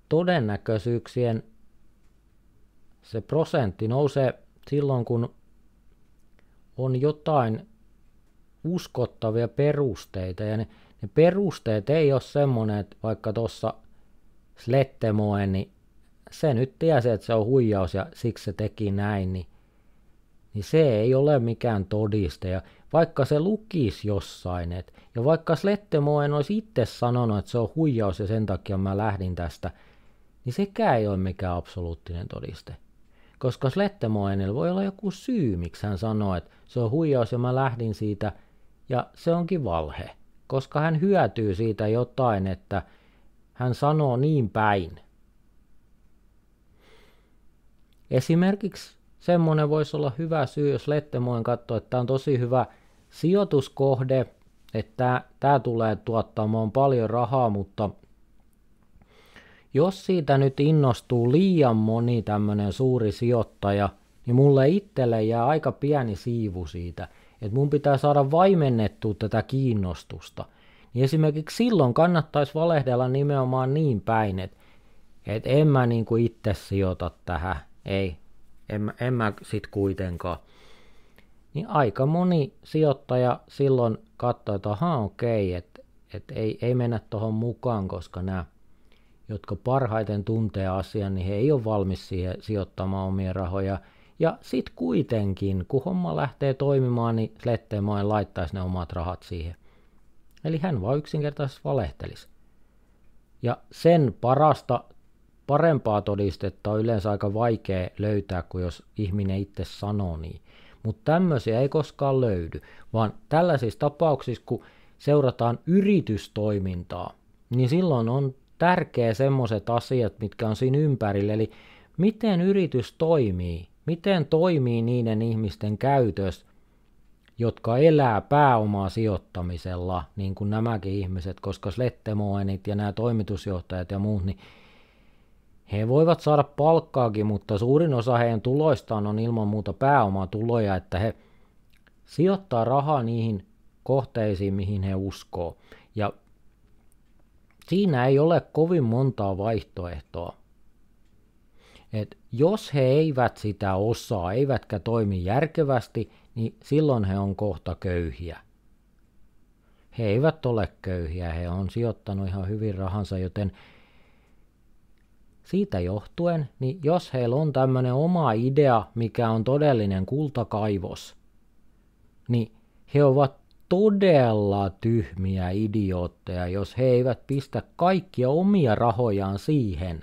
todennäköisyyksien se prosentti nousee silloin, kun on jotain uskottavia perusteita. Ja ne, ne perusteet ei ole semmoinen, että vaikka tuossa Slettemoeni niin se nyt tiesi, että se on huijaus ja siksi se teki näin, niin, niin se ei ole mikään todiste. Ja vaikka se lukisi jossain, et, ja vaikka Slettemoen olisi itse sanonut, että se on huijaus ja sen takia mä lähdin tästä, niin sekään ei ole mikään absoluuttinen todiste. Koska Slettemoenilla voi olla joku syy, miksi hän sanoo, että se on huijaus ja mä lähdin siitä, ja se onkin valhe. Koska hän hyötyy siitä jotain, että hän sanoo niin päin, Esimerkiksi semmoinen voisi olla hyvä syy, jos Lettemoen katsoo, että tämä on tosi hyvä sijoituskohde, että tämä tulee tuottamaan paljon rahaa, mutta jos siitä nyt innostuu liian moni tämmöinen suuri sijoittaja, niin mulle itselle jää aika pieni siivu siitä, että mun pitää saada vaimennettua tätä kiinnostusta. Niin esimerkiksi silloin kannattaisi valehdella nimenomaan niin päin, että et en mä kuin niinku itse sijoita tähän, ei, en, en mä sit kuitenkaan. Niin aika moni sijoittaja silloin katsoi, että ahaa okei, okay, että et ei, ei mennä tuohon mukaan, koska nämä, jotka parhaiten tuntee asian, niin he ei ole valmis siihen sijoittamaan omia rahoja. Ja sitten kuitenkin, kun homma lähtee toimimaan, niin Slettemoen laittaisi ne omat rahat siihen. Eli hän vaan yksinkertaisesti valehtelisi. Ja sen parasta parempaa todistetta on yleensä aika vaikea löytää kuin jos ihminen itse sanoo niin. Mutta tämmöisiä ei koskaan löydy, vaan tällaisissa tapauksissa, kun seurataan yritystoimintaa, niin silloin on tärkeä semmoiset asiat, mitkä on siinä ympärillä, eli miten yritys toimii, miten toimii niiden ihmisten käytös, jotka elää pääomaa sijoittamisella, niin kuin nämäkin ihmiset, koska Slettemoenit ja nämä toimitusjohtajat ja muut, niin he voivat saada palkkaakin, mutta suurin osa heidän tuloistaan on ilman muuta pääomatuloja, että he sijoittaa rahaa niihin kohteisiin, mihin he uskoo. Ja siinä ei ole kovin montaa vaihtoehtoa. Et jos he eivät sitä osaa, eivätkä toimi järkevästi, niin silloin he on kohta köyhiä. He eivät ole köyhiä, he on sijoittanut ihan hyvin rahansa, joten siitä johtuen, niin jos heillä on tämmöinen oma idea, mikä on todellinen kultakaivos, niin he ovat todella tyhmiä idiootteja, jos he eivät pistä kaikkia omia rahojaan siihen,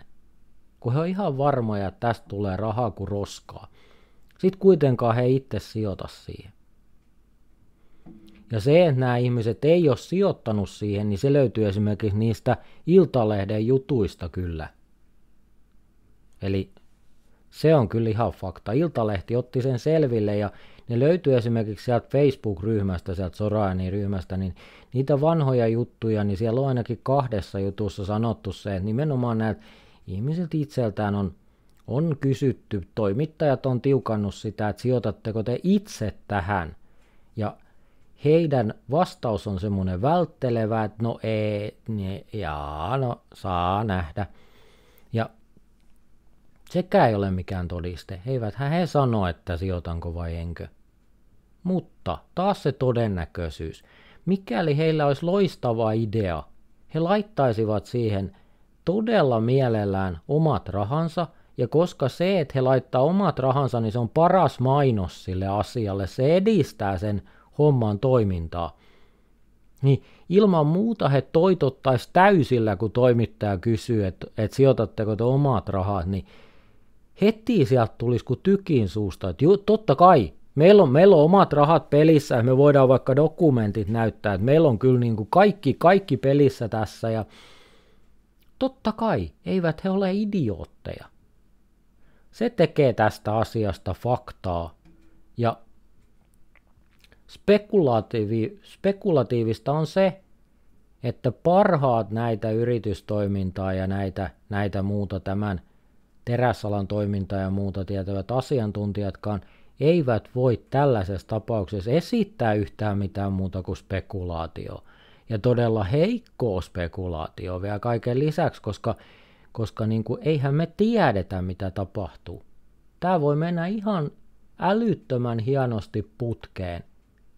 kun he on ihan varmoja, että tästä tulee rahaa kuin roskaa. Sitten kuitenkaan he itse sijoita siihen. Ja se, että nämä ihmiset ei ole sijoittanut siihen, niin se löytyy esimerkiksi niistä Iltalehden jutuista kyllä. Eli se on kyllä ihan fakta. Iltalehti otti sen selville ja ne löytyy esimerkiksi sieltä Facebook-ryhmästä, sieltä Sorainin ryhmästä, niin niitä vanhoja juttuja, niin siellä on ainakin kahdessa jutussa sanottu se, että nimenomaan näitä ihmiset itseltään on, on kysytty, toimittajat on tiukannut sitä, että sijoitatteko te itse tähän. Ja heidän vastaus on semmoinen välttelevä, että no ei, ne, niin, jaa, no saa nähdä. Sekä ei ole mikään todiste, Eivät he sano, että sijoitanko vai enkö. Mutta taas se todennäköisyys. Mikäli heillä olisi loistava idea, he laittaisivat siihen todella mielellään omat rahansa, ja koska se, että he laittaa omat rahansa, niin se on paras mainos sille asialle. Se edistää sen homman toimintaa. Niin ilman muuta he toitottaisi täysillä, kun toimittaja kysyy, että et sijoitatteko te omat rahat, niin heti sieltä tulisi kuin tykin suusta, että ju, totta kai, meillä on, meillä on omat rahat pelissä, me voidaan vaikka dokumentit näyttää, että meillä on kyllä niin kuin kaikki, kaikki pelissä tässä ja totta kai, eivät he ole idiootteja. Se tekee tästä asiasta faktaa ja spekulatiivi, spekulatiivista on se, että parhaat näitä yritystoimintaa ja näitä, näitä muuta tämän – teräsalan toimintaa ja muuta tietävät asiantuntijatkaan eivät voi tällaisessa tapauksessa esittää yhtään mitään muuta kuin spekulaatio. Ja todella heikkoa spekulaatio vielä kaiken lisäksi, koska, koska niin kuin, eihän me tiedetä mitä tapahtuu. Tämä voi mennä ihan älyttömän hienosti putkeen.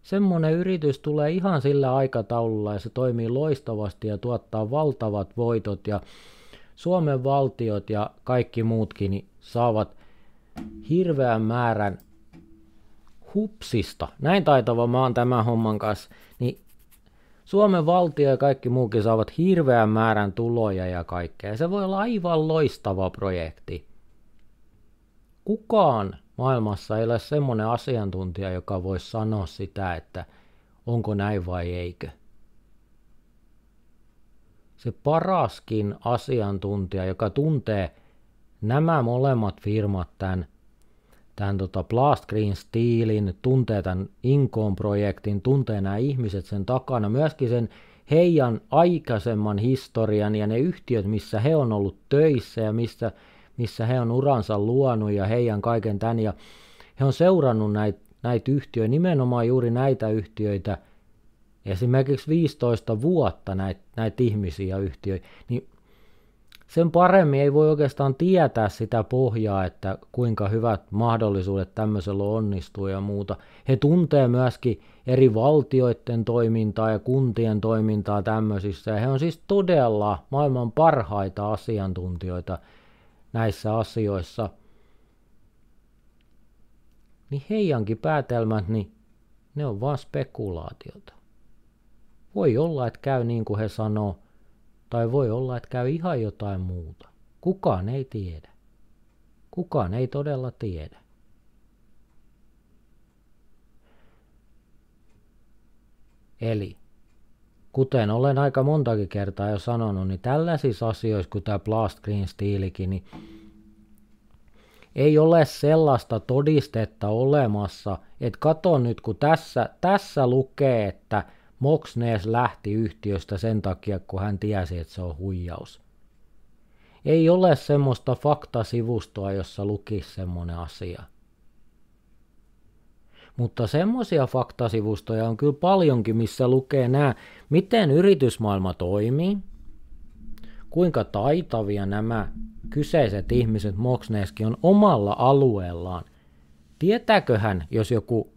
Semmoinen yritys tulee ihan sillä aikataululla ja se toimii loistavasti ja tuottaa valtavat voitot ja Suomen valtiot ja kaikki muutkin niin saavat hirveän määrän hupsista. Näin taitava mä oon tämän homman kanssa. Niin Suomen valtio ja kaikki muukin saavat hirveän määrän tuloja ja kaikkea. Se voi olla aivan loistava projekti. Kukaan maailmassa ei ole semmoinen asiantuntija, joka voisi sanoa sitä, että onko näin vai eikö se paraskin asiantuntija, joka tuntee nämä molemmat firmat tämän, tämän tota Blast Green Steelin, tuntee tämän Inkoon-projektin, tuntee nämä ihmiset sen takana, myöskin sen heidän aikaisemman historian ja ne yhtiöt, missä he on ollut töissä ja missä, missä he on uransa luonut ja heidän kaiken tämän. Ja he on seurannut näitä näitä yhtiöitä, nimenomaan juuri näitä yhtiöitä, esimerkiksi 15 vuotta näitä näit ihmisiä ja yhtiöitä, niin sen paremmin ei voi oikeastaan tietää sitä pohjaa, että kuinka hyvät mahdollisuudet tämmöisellä onnistuu ja muuta. He tuntee myöskin eri valtioiden toimintaa ja kuntien toimintaa tämmöisissä. Ja he on siis todella maailman parhaita asiantuntijoita näissä asioissa. Niin heidänkin päätelmät, niin ne on vaan spekulaatiota. Voi olla, että käy niin kuin he sanoo, tai voi olla, että käy ihan jotain muuta. Kukaan ei tiedä. Kukaan ei todella tiedä. Eli kuten olen aika montakin kertaa jo sanonut, niin tällaisissa asioissa kuin tämä Blast Green Steelikin, niin ei ole sellaista todistetta olemassa, että kato nyt kun tässä, tässä lukee, että – Moksnees lähti yhtiöstä sen takia, kun hän tiesi, että se on huijaus. Ei ole semmoista faktasivustoa, jossa lukisi semmoinen asia. Mutta semmoisia faktasivustoja on kyllä paljonkin, missä lukee nämä, miten yritysmaailma toimii, kuinka taitavia nämä kyseiset ihmiset Moksneeskin on omalla alueellaan. Tietääköhän, jos joku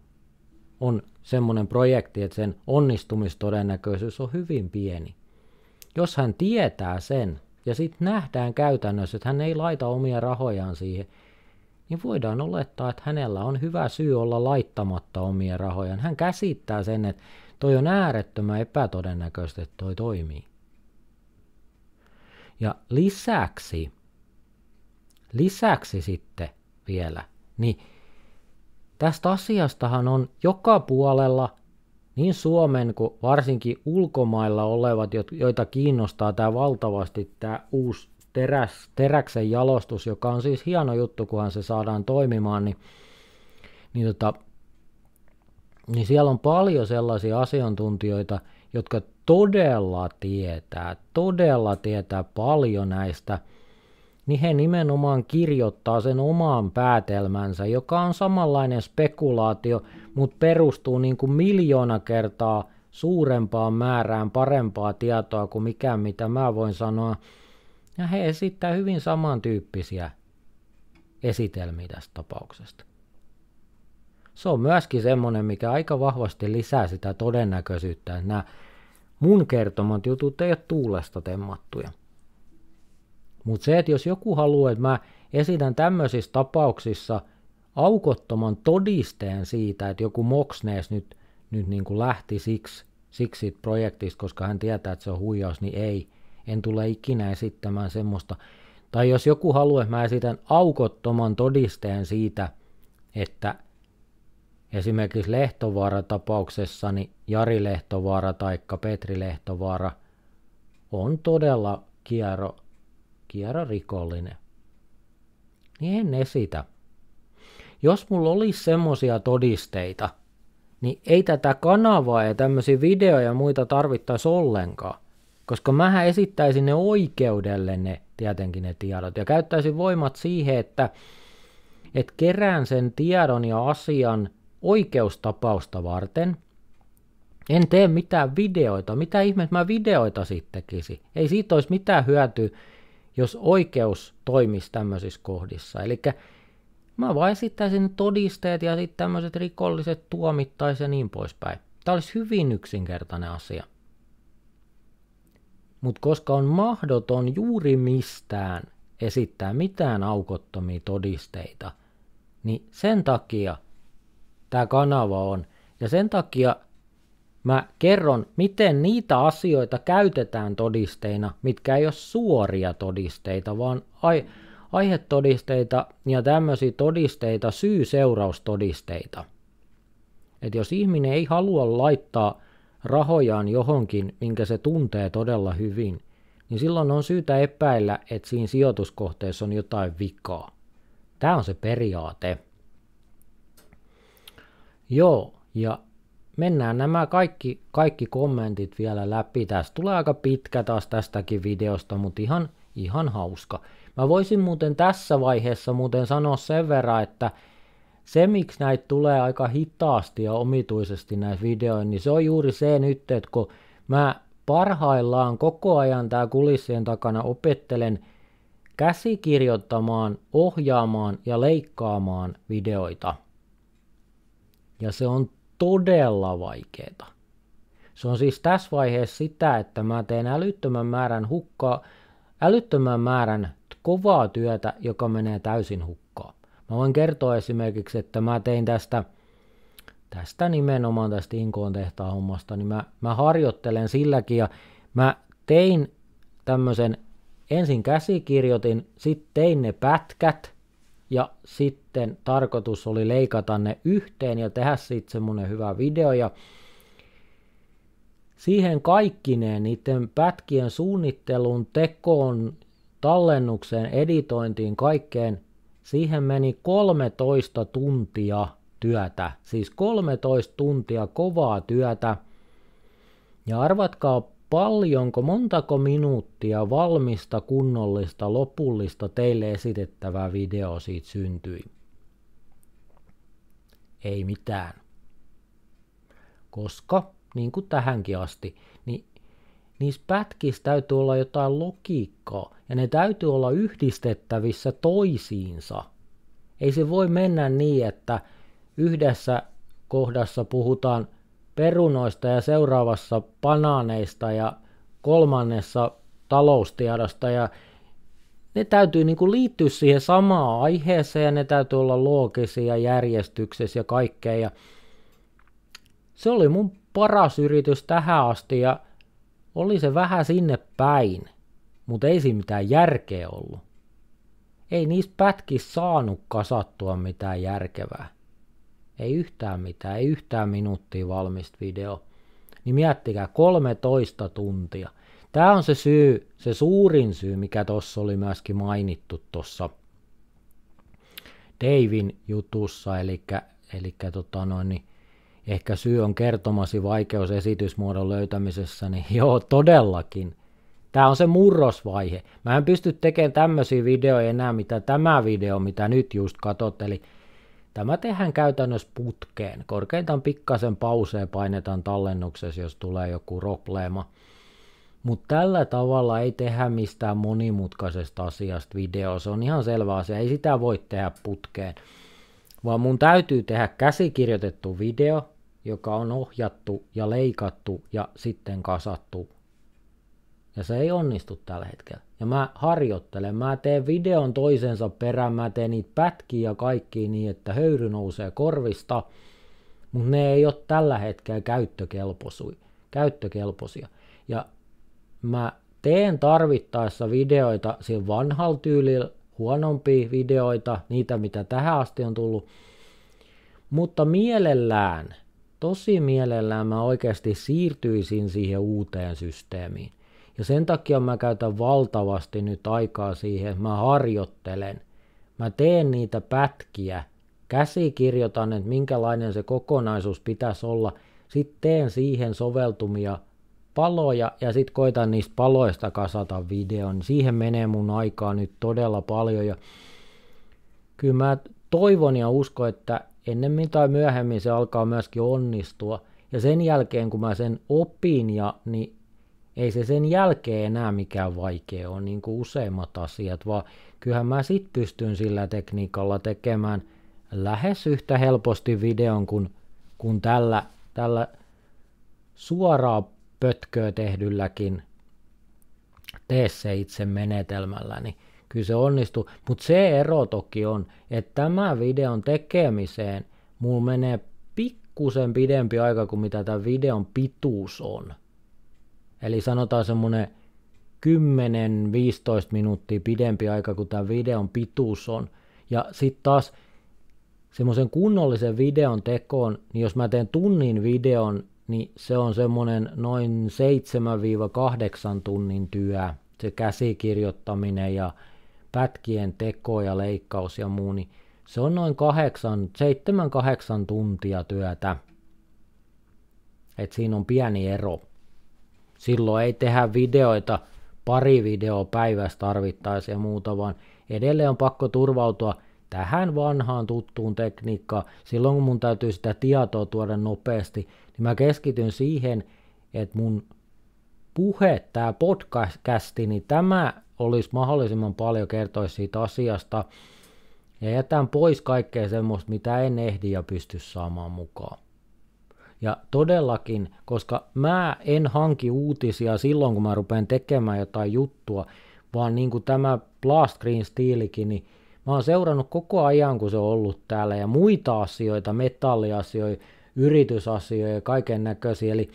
on semmoinen projekti, että sen onnistumistodennäköisyys on hyvin pieni. Jos hän tietää sen, ja sitten nähdään käytännössä, että hän ei laita omia rahojaan siihen, niin voidaan olettaa, että hänellä on hyvä syy olla laittamatta omia rahojaan. Hän käsittää sen, että toi on äärettömän epätodennäköistä, että toi toimii. Ja lisäksi, lisäksi sitten vielä, niin Tästä asiastahan on joka puolella niin Suomen kuin varsinkin ulkomailla olevat, joita kiinnostaa tämä valtavasti tämä uusi teräs, teräksen jalostus, joka on siis hieno juttu, kunhan se saadaan toimimaan, niin, niin, tota, niin siellä on paljon sellaisia asiantuntijoita, jotka todella tietää, todella tietää paljon näistä – niin he nimenomaan kirjoittaa sen omaan päätelmänsä, joka on samanlainen spekulaatio, mutta perustuu niin kuin miljoona kertaa suurempaan määrään parempaa tietoa kuin mikään, mitä mä voin sanoa. Ja he esittää hyvin samantyyppisiä esitelmiä tästä tapauksesta. Se on myöskin semmoinen, mikä aika vahvasti lisää sitä todennäköisyyttä, että nämä mun kertomat jutut ei ole tuulesta temmattuja. Mutta se, että jos joku haluaa, että mä esitän tämmöisissä tapauksissa aukottoman todisteen siitä, että joku Moksnees nyt, nyt niin kuin lähti siksi, siksi siitä projektista, koska hän tietää, että se on huijaus, niin ei. En tule ikinä esittämään semmoista. Tai jos joku haluaa, että mä esitän aukottoman todisteen siitä, että esimerkiksi Lehtovaara-tapauksessa niin Jari Lehtovaara tai Petri Lehtovaara on todella kiero kiera rikollinen. Niin en esitä. Jos mulla olisi semmoisia todisteita, niin ei tätä kanavaa ja tämmöisiä videoja ja muita tarvittaisi ollenkaan. Koska mä esittäisin ne oikeudelle ne, tietenkin ne tiedot, ja käyttäisin voimat siihen, että et kerään sen tiedon ja asian oikeustapausta varten. En tee mitään videoita. Mitä ihmettä mä videoita sitten Ei siitä olisi mitään hyötyä jos oikeus toimisi tämmöisissä kohdissa. Eli mä vaan esittäisin todisteet ja sitten tämmöiset rikolliset tuomittaisiin ja niin poispäin. Tämä olisi hyvin yksinkertainen asia. Mutta koska on mahdoton juuri mistään esittää mitään aukottomia todisteita, niin sen takia tämä kanava on. Ja sen takia mä kerron, miten niitä asioita käytetään todisteina, mitkä ei ole suoria todisteita, vaan ai- aihetodisteita ja tämmöisiä todisteita, syy-seuraustodisteita. Et jos ihminen ei halua laittaa rahojaan johonkin, minkä se tuntee todella hyvin, niin silloin on syytä epäillä, että siinä sijoituskohteessa on jotain vikaa. Tämä on se periaate. Joo, ja mennään nämä kaikki, kaikki kommentit vielä läpi. Tästä tulee aika pitkä taas tästäkin videosta, mutta ihan, ihan hauska. Mä voisin muuten tässä vaiheessa muuten sanoa sen verran, että se miksi näitä tulee aika hitaasti ja omituisesti näissä videoissa, niin se on juuri se nyt, että kun mä parhaillaan koko ajan tää kulissien takana opettelen käsikirjoittamaan, ohjaamaan ja leikkaamaan videoita. Ja se on todella vaikeeta. Se on siis tässä vaiheessa sitä, että mä teen älyttömän määrän hukkaa, älyttömän määrän kovaa työtä, joka menee täysin hukkaa. Mä voin kertoa esimerkiksi, että mä tein tästä, tästä nimenomaan tästä Inkoon tehtaan hommasta, niin mä, mä harjoittelen silläkin ja mä tein tämmöisen, ensin käsikirjoitin, sitten tein ne pätkät, ja sitten tarkoitus oli leikata ne yhteen ja tehdä siitä semmoinen hyvä video. Ja siihen kaikkineen niiden pätkien suunnitteluun, tekoon, tallennukseen, editointiin, kaikkeen, siihen meni 13 tuntia työtä. Siis 13 tuntia kovaa työtä. Ja arvatkaa paljonko, montako minuuttia valmista, kunnollista, lopullista teille esitettävää video siitä syntyi? Ei mitään. Koska, niin kuin tähänkin asti, niin niissä pätkissä täytyy olla jotain logiikkaa ja ne täytyy olla yhdistettävissä toisiinsa. Ei se voi mennä niin, että yhdessä kohdassa puhutaan – perunoista ja seuraavassa banaaneista ja kolmannessa taloustiedosta ja ne täytyy niin kuin liittyä siihen samaan aiheeseen ja ne täytyy olla loogisia järjestyksessä ja kaikkea. Ja se oli mun paras yritys tähän asti ja oli se vähän sinne päin, mutta ei siinä mitään järkeä ollut. Ei niistä pätkissä saanut kasattua mitään järkevää. Ei yhtään mitään, ei yhtään minuuttia valmista video. Niin miettikää, 13 tuntia. Tämä on se syy, se suurin syy, mikä tuossa oli myöskin mainittu tuossa Davin jutussa, eli, eli tota noin, niin ehkä syy on kertomasi vaikeus esitysmuodon löytämisessä, niin joo, todellakin. Tämä on se murrosvaihe. Mä en pysty tekemään tämmöisiä videoja enää, mitä tämä video, mitä nyt just katot, eli Tämä tehdään käytännössä putkeen. Korkeintaan pikkasen pauseen painetaan tallennuksessa, jos tulee joku probleema. Mutta tällä tavalla ei tehdä mistään monimutkaisesta asiasta video. Se on ihan selvä asia. Ei sitä voi tehdä putkeen. Vaan mun täytyy tehdä käsikirjoitettu video, joka on ohjattu ja leikattu ja sitten kasattu. Ja se ei onnistu tällä hetkellä ja mä harjoittelen, mä teen videon toisensa perään, mä teen niitä pätkiä ja kaikki niin, että höyry nousee korvista, mutta ne ei ole tällä hetkellä käyttökelpoisia. käyttökelpoisia. Ja mä teen tarvittaessa videoita siinä vanhalla tyylillä, huonompia videoita, niitä mitä tähän asti on tullut, mutta mielellään, tosi mielellään mä oikeasti siirtyisin siihen uuteen systeemiin. Ja sen takia mä käytän valtavasti nyt aikaa siihen, mä harjoittelen. Mä teen niitä pätkiä, käsikirjoitan, että minkälainen se kokonaisuus pitäisi olla. Sitten teen siihen soveltumia paloja ja sitten koitan niistä paloista kasata videon. Niin siihen menee mun aikaa nyt todella paljon ja kyllä mä toivon ja uskon, että ennemmin tai myöhemmin se alkaa myöskin onnistua. Ja sen jälkeen kun mä sen opin ja niin ei se sen jälkeen enää mikään vaikea on niin kuin useimmat asiat, vaan kyllähän mä sit pystyn sillä tekniikalla tekemään lähes yhtä helposti videon kuin, kuin tällä, tällä suoraa pötköä tehdylläkin tee se itse menetelmällä, niin kyllä se onnistuu. Mutta se ero toki on, että tämän videon tekemiseen mulla menee pikkusen pidempi aika kuin mitä tämän videon pituus on. Eli sanotaan semmoinen 10-15 minuuttia pidempi aika kuin tämä videon pituus on. Ja sitten taas semmoisen kunnollisen videon tekoon, niin jos mä teen tunnin videon, niin se on semmoinen noin 7-8 tunnin työ. Se käsikirjoittaminen ja pätkien teko ja leikkaus ja muu, niin se on noin 7-8 tuntia työtä. Et siinä on pieni ero. Silloin ei tehdä videoita, pari videoa päivässä tarvittaisiin ja muuta, vaan edelleen on pakko turvautua tähän vanhaan tuttuun tekniikkaan. Silloin kun mun täytyy sitä tietoa tuoda nopeasti, niin mä keskityn siihen, että mun puhe, tämä podcasti, niin tämä olisi mahdollisimman paljon kertoa siitä asiasta. Ja jätän pois kaikkea semmoista, mitä en ehdi ja pysty saamaan mukaan. Ja todellakin, koska mä en hanki uutisia silloin, kun mä rupean tekemään jotain juttua, vaan niin kuin tämä Blast Green Steelikin, niin mä oon seurannut koko ajan, kun se on ollut täällä, ja muita asioita, metalliasioita, yritysasioita ja kaiken näköisiä. Eli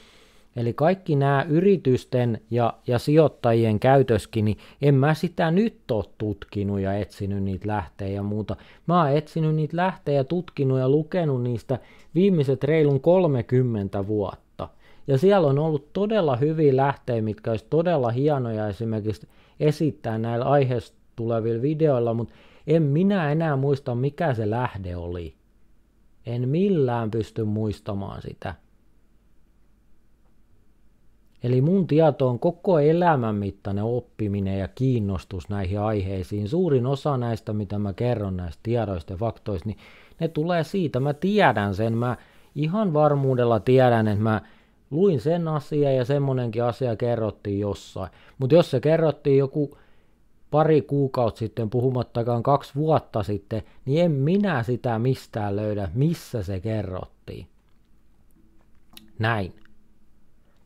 Eli kaikki nämä yritysten ja, ja sijoittajien käytöskin, niin en mä sitä nyt ole tutkinut ja etsinyt niitä lähteä ja muuta. Mä oon etsinyt niitä ja tutkinut ja lukenut niistä viimeiset reilun 30 vuotta. Ja siellä on ollut todella hyviä lähteä, mitkä olisi todella hienoja esimerkiksi esittää näillä aiheessa tulevilla videoilla, mutta en minä enää muista, mikä se lähde oli. En millään pysty muistamaan sitä. Eli mun tieto on koko elämän mittainen oppiminen ja kiinnostus näihin aiheisiin. Suurin osa näistä, mitä mä kerron näistä tiedoista ja faktoista, niin ne tulee siitä. Mä tiedän sen, mä ihan varmuudella tiedän, että mä luin sen asian ja semmonenkin asia kerrottiin jossain. Mutta jos se kerrottiin joku pari kuukautta sitten, puhumattakaan kaksi vuotta sitten, niin en minä sitä mistään löydä, missä se kerrottiin. Näin.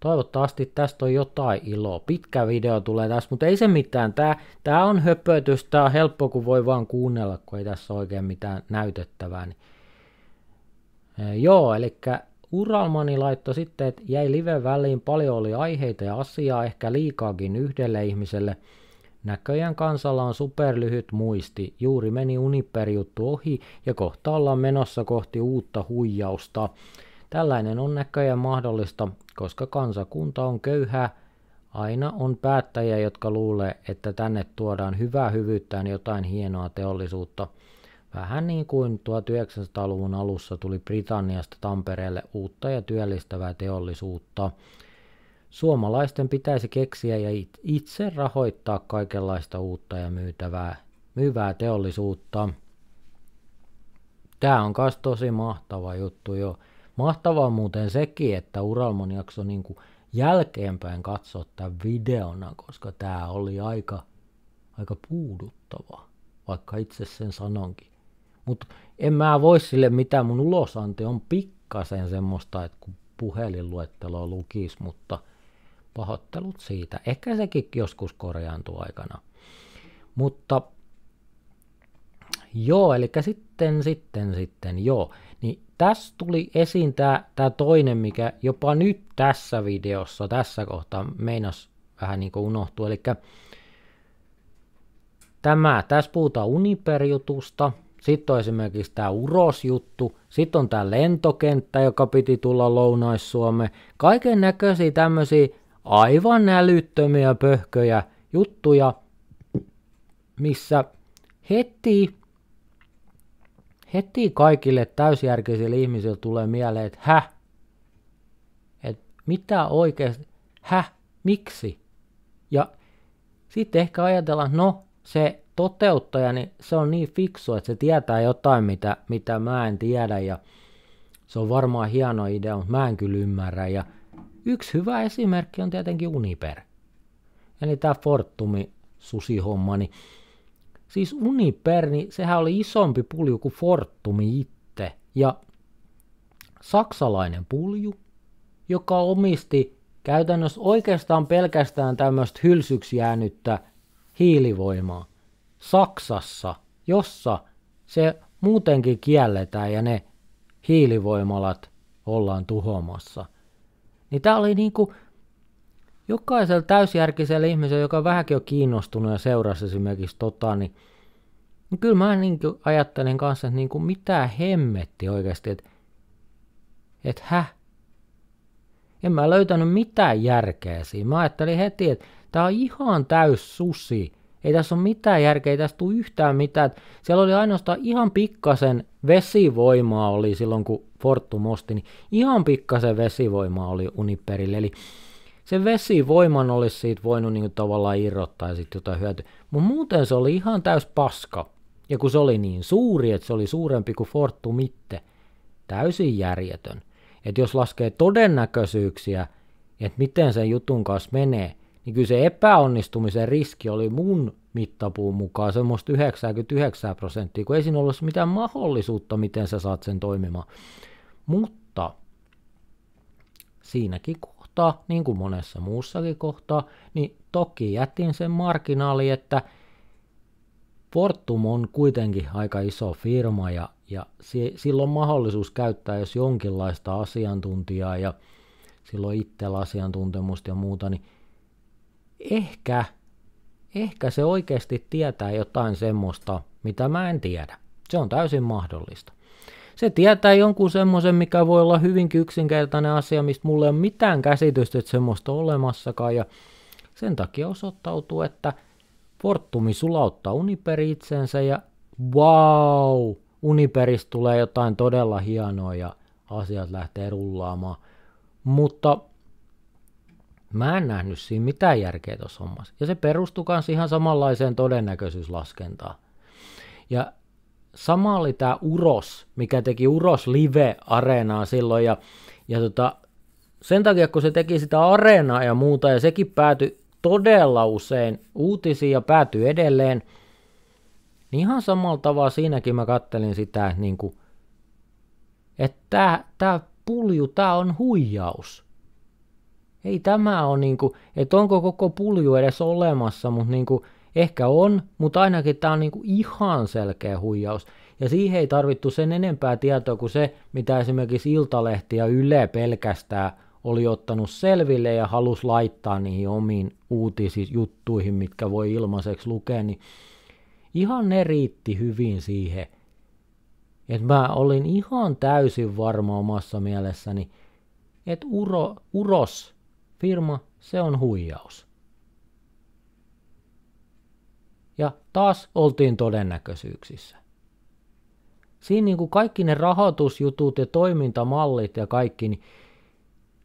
Toivottavasti tästä on jotain iloa. Pitkä video tulee tässä, mutta ei se mitään. Tää, tämä on höpötys, tämä on helppo, kun voi vaan kuunnella, kun ei tässä oikein mitään näytettävää. Niin. Ee, joo, eli Uralmani laittoi sitten, että jäi live väliin, paljon oli aiheita ja asiaa, ehkä liikaakin yhdelle ihmiselle. Näköjään kansalla on superlyhyt muisti, juuri meni uniperjuttu ohi ja kohta ollaan menossa kohti uutta huijausta. Tällainen on näköjään mahdollista, koska kansakunta on köyhää. Aina on päättäjiä, jotka luulee, että tänne tuodaan hyvää hyvyyttään jotain hienoa teollisuutta. Vähän niin kuin 1900-luvun alussa tuli Britanniasta Tampereelle uutta ja työllistävää teollisuutta. Suomalaisten pitäisi keksiä ja itse rahoittaa kaikenlaista uutta ja myytävää, myyvää teollisuutta. Tämä on myös tosi mahtava juttu jo Mahtavaa muuten sekin, että Uralmon jakso niin kuin jälkeenpäin katsoa tämän videona, koska tämä oli aika, aika puuduttava, vaikka itse sen sanonkin. Mutta en mä voi sille mitään, mun ulosanti on pikkasen semmoista, että kun puhelinluetteloa lukisi, mutta pahoittelut siitä. Ehkä sekin joskus korjaantuu aikana. Mutta joo, eli sitten, sitten, sitten, joo tässä tuli esiin tämä, tämä toinen, mikä jopa nyt tässä videossa, tässä kohtaa meinas vähän niin kuin unohtuu. Eli tämä, tässä puhutaan uniperjutusta, sitten on esimerkiksi tämä urosjuttu, sitten on tämä lentokenttä, joka piti tulla Lounais-Suomeen. Kaiken näköisiä tämmöisiä aivan älyttömiä pöhköjä juttuja, missä heti heti kaikille täysjärkisille ihmisille tulee mieleen, että hä? että mitä oikeasti, Hä? miksi? Ja sitten ehkä ajatellaan, että no, se toteuttaja, niin se on niin fiksu, että se tietää jotain, mitä, mitä mä en tiedä, ja se on varmaan hieno idea, mutta mä en kyllä ymmärrä. Ja yksi hyvä esimerkki on tietenkin Uniper. Eli tämä Fortumi susihomma, niin Siis Uniper, niin sehän oli isompi pulju kuin Fortumi itse. Ja saksalainen pulju, joka omisti käytännössä oikeastaan pelkästään tämmöistä hylsyksi jäänyttä hiilivoimaa Saksassa, jossa se muutenkin kielletään ja ne hiilivoimalat ollaan tuhoamassa. Niin tämä oli niinku jokaisella täysjärkisellä ihmisellä, joka vähänkin on kiinnostunut ja seurasi esimerkiksi tota, niin, niin kyllä mä niin ajattelin kanssa, että niin kuin mitä hemmetti oikeasti, että, että häh, en mä löytänyt mitään järkeä siinä. Mä ajattelin heti, että tää on ihan täys susi. Ei tässä ole mitään järkeä, ei tässä tule yhtään mitään. siellä oli ainoastaan ihan pikkasen vesivoimaa oli silloin, kun Fortum osti, niin ihan pikkasen vesivoimaa oli Uniperille. Eli se vesivoiman olisi siitä voinut niin tavallaan irrottaa ja sitten jotain hyötyä. Mutta muuten se oli ihan täys paska. Ja kun se oli niin suuri, että se oli suurempi kuin Fortumitte, täysin järjetön. Että jos laskee todennäköisyyksiä, että miten sen jutun kanssa menee, niin kyllä se epäonnistumisen riski oli mun mittapuun mukaan semmoista 99 prosenttia, kun ei siinä ollut mitään mahdollisuutta, miten sä saat sen toimimaan. Mutta siinäkin kun kohtaa, niin kuin monessa muussakin kohtaa, niin toki jätin sen marginaali, että Fortum on kuitenkin aika iso firma ja, ja sillä on mahdollisuus käyttää jos jonkinlaista asiantuntijaa ja silloin itsellä asiantuntemusta ja muuta, niin ehkä, ehkä se oikeasti tietää jotain semmoista, mitä mä en tiedä. Se on täysin mahdollista se tietää jonkun semmoisen, mikä voi olla hyvinkin yksinkertainen asia, mistä mulle ei ole mitään käsitystä, että semmoista on olemassakaan. Ja sen takia osoittautuu, että Fortumi sulauttaa Uniperi itsensä ja wow, Uniperistä tulee jotain todella hienoa ja asiat lähtee rullaamaan. Mutta mä en nähnyt siinä mitään järkeä tuossa hommassa. Ja se perustuu siihen ihan samanlaiseen todennäköisyyslaskentaan. Ja sama oli tämä Uros, mikä teki Uros Live-areenaa silloin, ja, ja tota, sen takia, kun se teki sitä areenaa ja muuta, ja sekin päätyi todella usein uutisiin ja päätyi edelleen, niin ihan samalla tavalla siinäkin mä kattelin sitä, että, niin kuin, että tämä, pulju, tämä on huijaus. Ei tämä on niin kuin, että onko koko pulju edes olemassa, mutta niin kuin, Ehkä on, mutta ainakin tämä on kuin niinku ihan selkeä huijaus. Ja siihen ei tarvittu sen enempää tietoa kuin se, mitä esimerkiksi Iltalehti ja Yle pelkästään oli ottanut selville ja halusi laittaa niihin omiin uutisjuttuihin, mitkä voi ilmaiseksi lukea, niin ihan ne riitti hyvin siihen, että mä olin ihan täysin varma omassa mielessäni, että uro, uros firma, se on huijaus. ja taas oltiin todennäköisyyksissä. Siinä niin kuin kaikki ne rahoitusjutut ja toimintamallit ja kaikki, niin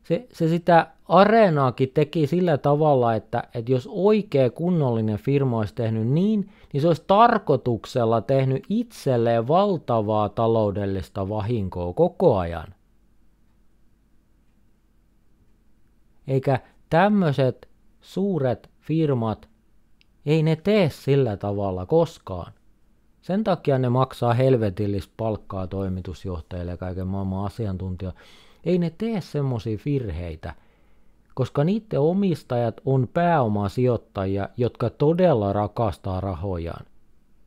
se, se sitä areenaakin teki sillä tavalla, että, että jos oikea kunnollinen firma olisi tehnyt niin, niin se olisi tarkoituksella tehnyt itselleen valtavaa taloudellista vahinkoa koko ajan. Eikä tämmöiset suuret firmat ei ne tee sillä tavalla koskaan. Sen takia ne maksaa helvetillistä palkkaa toimitusjohtajille ja kaiken maailman asiantuntija. Ei ne tee semmoisia virheitä, koska niiden omistajat on pääomasijoittajia, jotka todella rakastaa rahojaan.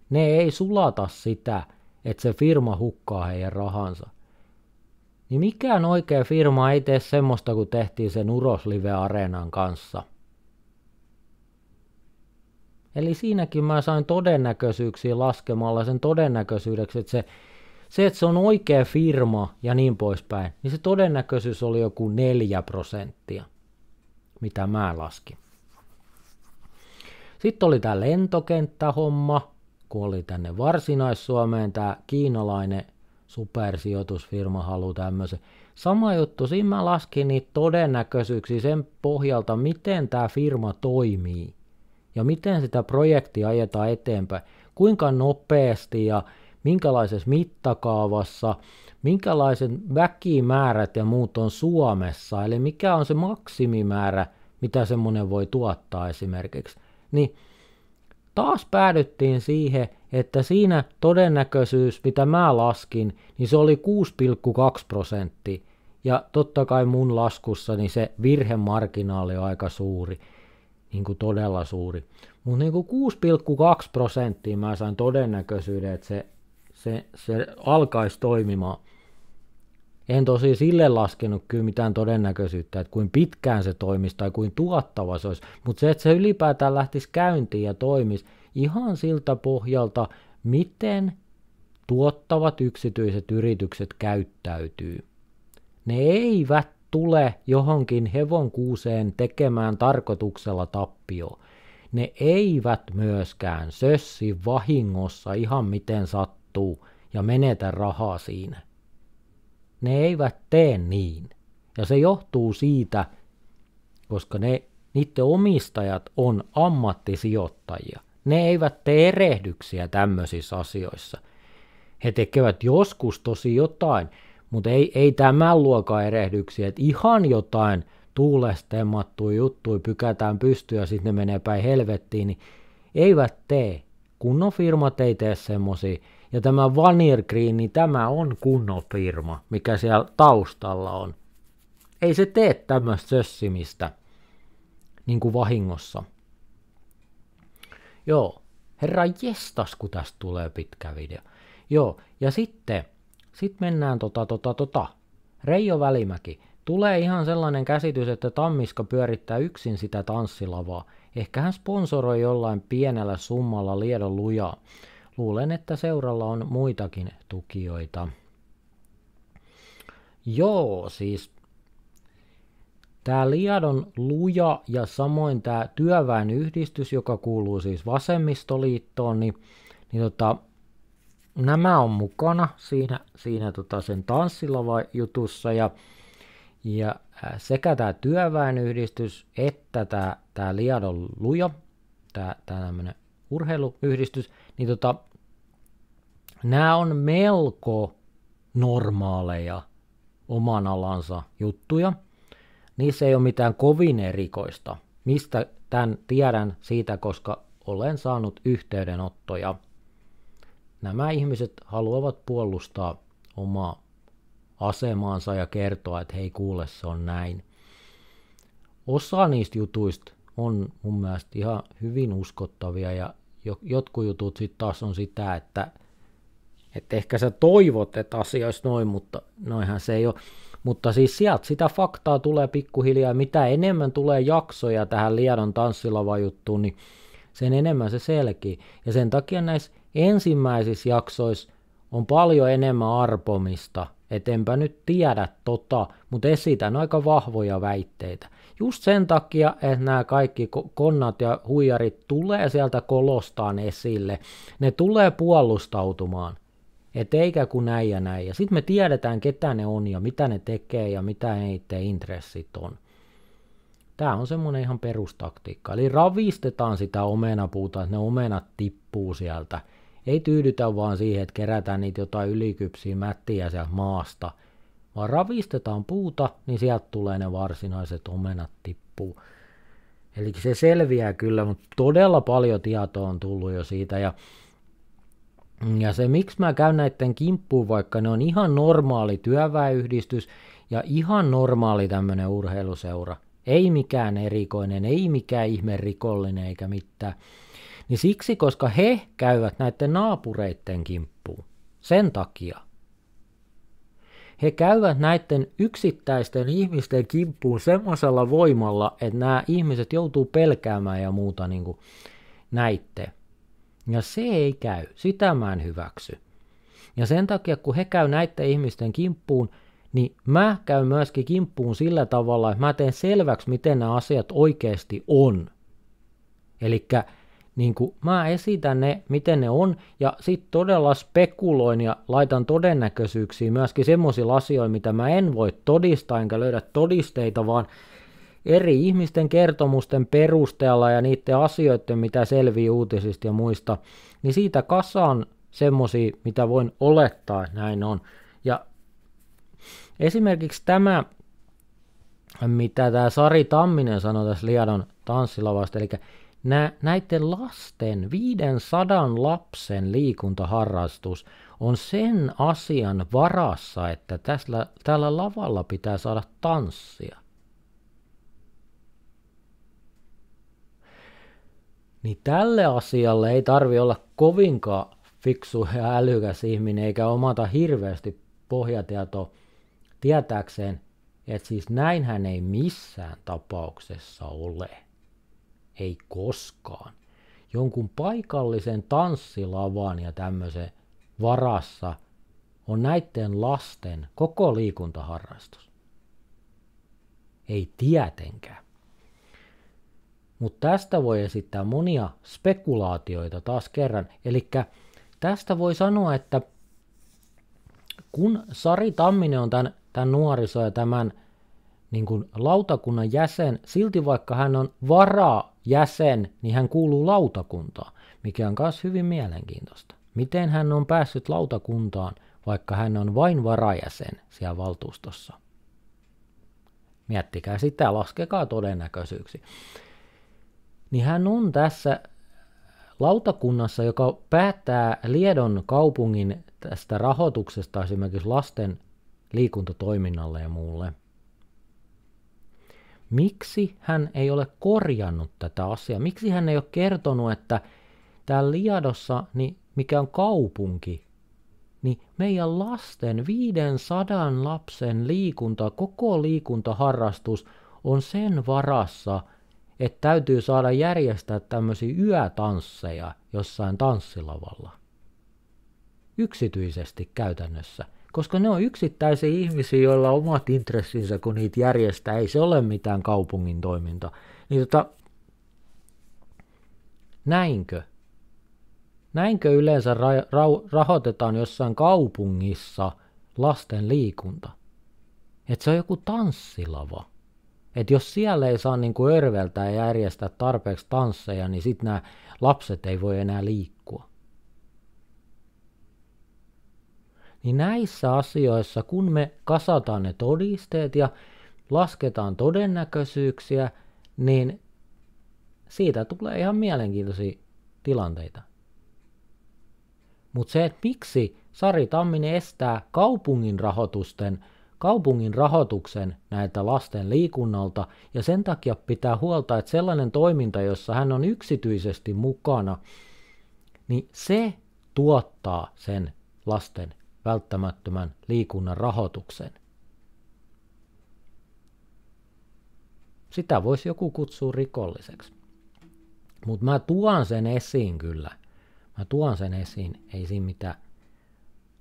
Ne ei sulata sitä, että se firma hukkaa heidän rahansa. Niin mikään oikea firma ei tee semmoista, kun tehtiin sen Uroslive Areenan kanssa – Eli siinäkin mä sain todennäköisyyksiä laskemalla sen todennäköisyydeksi, että se, se, että se on oikea firma ja niin poispäin, niin se todennäköisyys oli joku 4 prosenttia, mitä mä laskin. Sitten oli tämä lentokenttähomma, kun oli tänne Varsinais-Suomeen tämä kiinalainen supersijoitusfirma haluaa tämmöisen. Sama juttu, siinä mä laskin niitä todennäköisyyksiä sen pohjalta, miten tämä firma toimii ja miten sitä projektia ajetaan eteenpäin, kuinka nopeasti ja minkälaisessa mittakaavassa, minkälaisen väkimäärät ja muut on Suomessa, eli mikä on se maksimimäärä, mitä semmoinen voi tuottaa esimerkiksi, niin taas päädyttiin siihen, että siinä todennäköisyys, mitä mä laskin, niin se oli 6,2 prosenttia. Ja totta kai mun laskussani niin se virhemarginaali on aika suuri niin kuin todella suuri. Mutta niin 6,2 prosenttia mä sain todennäköisyyden, että se, se, se alkaisi toimimaan. En tosi sille laskenut kyllä mitään todennäköisyyttä, että kuin pitkään se toimisi tai kuin tuottava se olisi. Mutta se, että se ylipäätään lähtisi käyntiin ja toimisi ihan siltä pohjalta, miten tuottavat yksityiset yritykset käyttäytyy. Ne eivät tule johonkin hevonkuuseen tekemään tarkoituksella tappio. Ne eivät myöskään sössi vahingossa ihan miten sattuu ja menetä rahaa siinä. Ne eivät tee niin. Ja se johtuu siitä, koska ne, niiden omistajat on ammattisijoittajia. Ne eivät tee erehdyksiä tämmöisissä asioissa. He tekevät joskus tosi jotain, mutta ei, ei tämän luokan erehdyksiä, että ihan jotain tuulestemattuja juttuja pykätään pystyä ja sitten ne menee päin helvettiin, niin eivät tee. Kunnon firmat ei tee semmosia. Ja tämä Vanir Green, niin tämä on kunnon firma, mikä siellä taustalla on. Ei se tee tämmöistä sössimistä niin kuin vahingossa. Joo, herra jestas, kun tästä tulee pitkä video. Joo, ja sitten sitten mennään tota, tota, tota. Reijo Välimäki. Tulee ihan sellainen käsitys, että Tammiska pyörittää yksin sitä tanssilavaa. Ehkä hän sponsoroi jollain pienellä summalla Liedon lujaa. Luulen, että seuralla on muitakin tukijoita. Joo, siis tämä Liadon luja ja samoin tämä työväen yhdistys, joka kuuluu siis vasemmistoliittoon, niin, niin tota, nämä on mukana siinä, siinä tota sen tanssilava jutussa ja, ja äh, sekä tämä työväenyhdistys että tämä, tämä Liadon lujo, tämä, tämä tämmöinen urheiluyhdistys, niin tota, nämä on melko normaaleja oman alansa juttuja. Niissä ei ole mitään kovin erikoista, mistä tämän tiedän siitä, koska olen saanut yhteydenottoja – nämä ihmiset haluavat puolustaa omaa asemaansa ja kertoa, että hei kuule, se on näin. Osa niistä jutuista on mun mielestä ihan hyvin uskottavia ja jotkut jutut sitten taas on sitä, että, että ehkä sä toivot, että asia olisi noin, mutta noinhan se ei ole. Mutta siis sieltä sitä faktaa tulee pikkuhiljaa. Mitä enemmän tulee jaksoja tähän Liedon tanssilava juttuun, niin sen enemmän se selkii. Ja sen takia näissä ensimmäisissä jaksoissa on paljon enemmän arpomista, etenpä nyt tiedä tota, mutta esitän aika vahvoja väitteitä. Just sen takia, että nämä kaikki konnat ja huijarit tulee sieltä kolostaan esille. Ne tulee puolustautumaan. Et eikä kun näin ja näin. Ja sitten me tiedetään, ketä ne on ja mitä ne tekee ja mitä niiden intressit on. Tämä on semmoinen ihan perustaktiikka. Eli ravistetaan sitä omenapuuta, että ne omenat tippuu sieltä – ei tyydytä vaan siihen, että kerätään niitä jotain ylikypsiä mättiä sieltä maasta, vaan ravistetaan puuta, niin sieltä tulee ne varsinaiset omenat tippuu. Eli se selviää kyllä, mutta todella paljon tietoa on tullut jo siitä. Ja, ja se, miksi mä käyn näiden kimppuun, vaikka ne on ihan normaali työväyhdistys ja ihan normaali tämmöinen urheiluseura. Ei mikään erikoinen, ei mikään ihme rikollinen eikä mitään niin siksi, koska he käyvät näiden naapureiden kimppuun. Sen takia. He käyvät näiden yksittäisten ihmisten kimppuun semmoisella voimalla, että nämä ihmiset joutuu pelkäämään ja muuta niin kuin näitte. Ja se ei käy. Sitä mä en hyväksy. Ja sen takia, kun he käy näiden ihmisten kimppuun, niin mä käyn myöskin kimppuun sillä tavalla, että mä teen selväksi, miten nämä asiat oikeasti on. Eli niin kuin mä esitän ne, miten ne on, ja sitten todella spekuloin ja laitan todennäköisyyksiä myöskin semmoisia asioita, mitä mä en voi todistaa, enkä löydä todisteita, vaan eri ihmisten kertomusten perusteella ja niiden asioiden, mitä selvii uutisista ja muista, niin siitä kasaan semmoisia, mitä voin olettaa, että näin on. Ja esimerkiksi tämä, mitä tämä Sari Tamminen sanoi tässä Liadon tanssilavasta, eli nä, näiden lasten, 500 lapsen liikuntaharrastus on sen asian varassa, että tässä, tällä lavalla pitää saada tanssia. Niin tälle asialle ei tarvi olla kovinkaan fiksu ja älykäs ihminen eikä omata hirveästi pohjatietoa tietääkseen, että siis näinhän ei missään tapauksessa ole ei koskaan. Jonkun paikallisen tanssilavan ja tämmöisen varassa on näiden lasten koko liikuntaharrastus. Ei tietenkään. Mutta tästä voi esittää monia spekulaatioita taas kerran. Eli tästä voi sanoa, että kun Sari Tamminen on tämän, tämän nuoriso ja tämän niin kuin lautakunnan jäsen, silti vaikka hän on varaa jäsen, niin hän kuuluu lautakuntaan, mikä on myös hyvin mielenkiintoista. Miten hän on päässyt lautakuntaan, vaikka hän on vain varajäsen siellä valtuustossa? Miettikää sitä, laskekaa todennäköisyyksi. Niin hän on tässä lautakunnassa, joka päättää Liedon kaupungin tästä rahoituksesta esimerkiksi lasten liikuntatoiminnalle ja muulle – miksi hän ei ole korjannut tätä asiaa, miksi hän ei ole kertonut, että täällä Liadossa, niin mikä on kaupunki, niin meidän lasten 500 lapsen liikunta, koko liikuntaharrastus on sen varassa, että täytyy saada järjestää tämmöisiä yötansseja jossain tanssilavalla. Yksityisesti käytännössä – koska ne on yksittäisiä ihmisiä, joilla on omat intressinsä, kun niitä järjestää. Ei se ole mitään kaupungin toiminta. Niin tota, näinkö? Näinkö yleensä ra- ra- rahoitetaan jossain kaupungissa lasten liikunta? Että se on joku tanssilava. Että jos siellä ei saa niinku örveltää ja järjestää tarpeeksi tansseja, niin sitten nämä lapset ei voi enää liikkua. niin näissä asioissa, kun me kasataan ne todisteet ja lasketaan todennäköisyyksiä, niin siitä tulee ihan mielenkiintoisia tilanteita. Mutta se, että miksi Sari Tamminen estää kaupungin rahoitusten, kaupungin rahoituksen näiltä lasten liikunnalta, ja sen takia pitää huolta, että sellainen toiminta, jossa hän on yksityisesti mukana, niin se tuottaa sen lasten välttämättömän liikunnan rahoituksen. Sitä voisi joku kutsua rikolliseksi. Mutta mä tuon sen esiin kyllä. Mä tuon sen esiin, ei siinä mitään.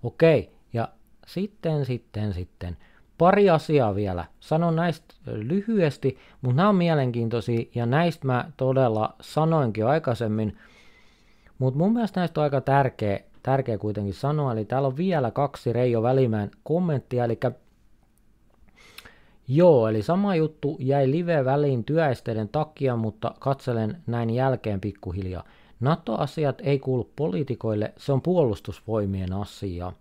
Okei, ja sitten, sitten, sitten. Pari asiaa vielä. Sanon näistä lyhyesti, mutta nämä on mielenkiintoisia ja näistä mä todella sanoinkin aikaisemmin. Mutta mun mielestä näistä on aika tärkeä tärkeä kuitenkin sanoa. Eli täällä on vielä kaksi Reijo Välimäen kommenttia, eli Joo, eli sama juttu jäi live väliin työesteiden takia, mutta katselen näin jälkeen pikkuhiljaa. NATO-asiat ei kuulu poliitikoille, se on puolustusvoimien asia.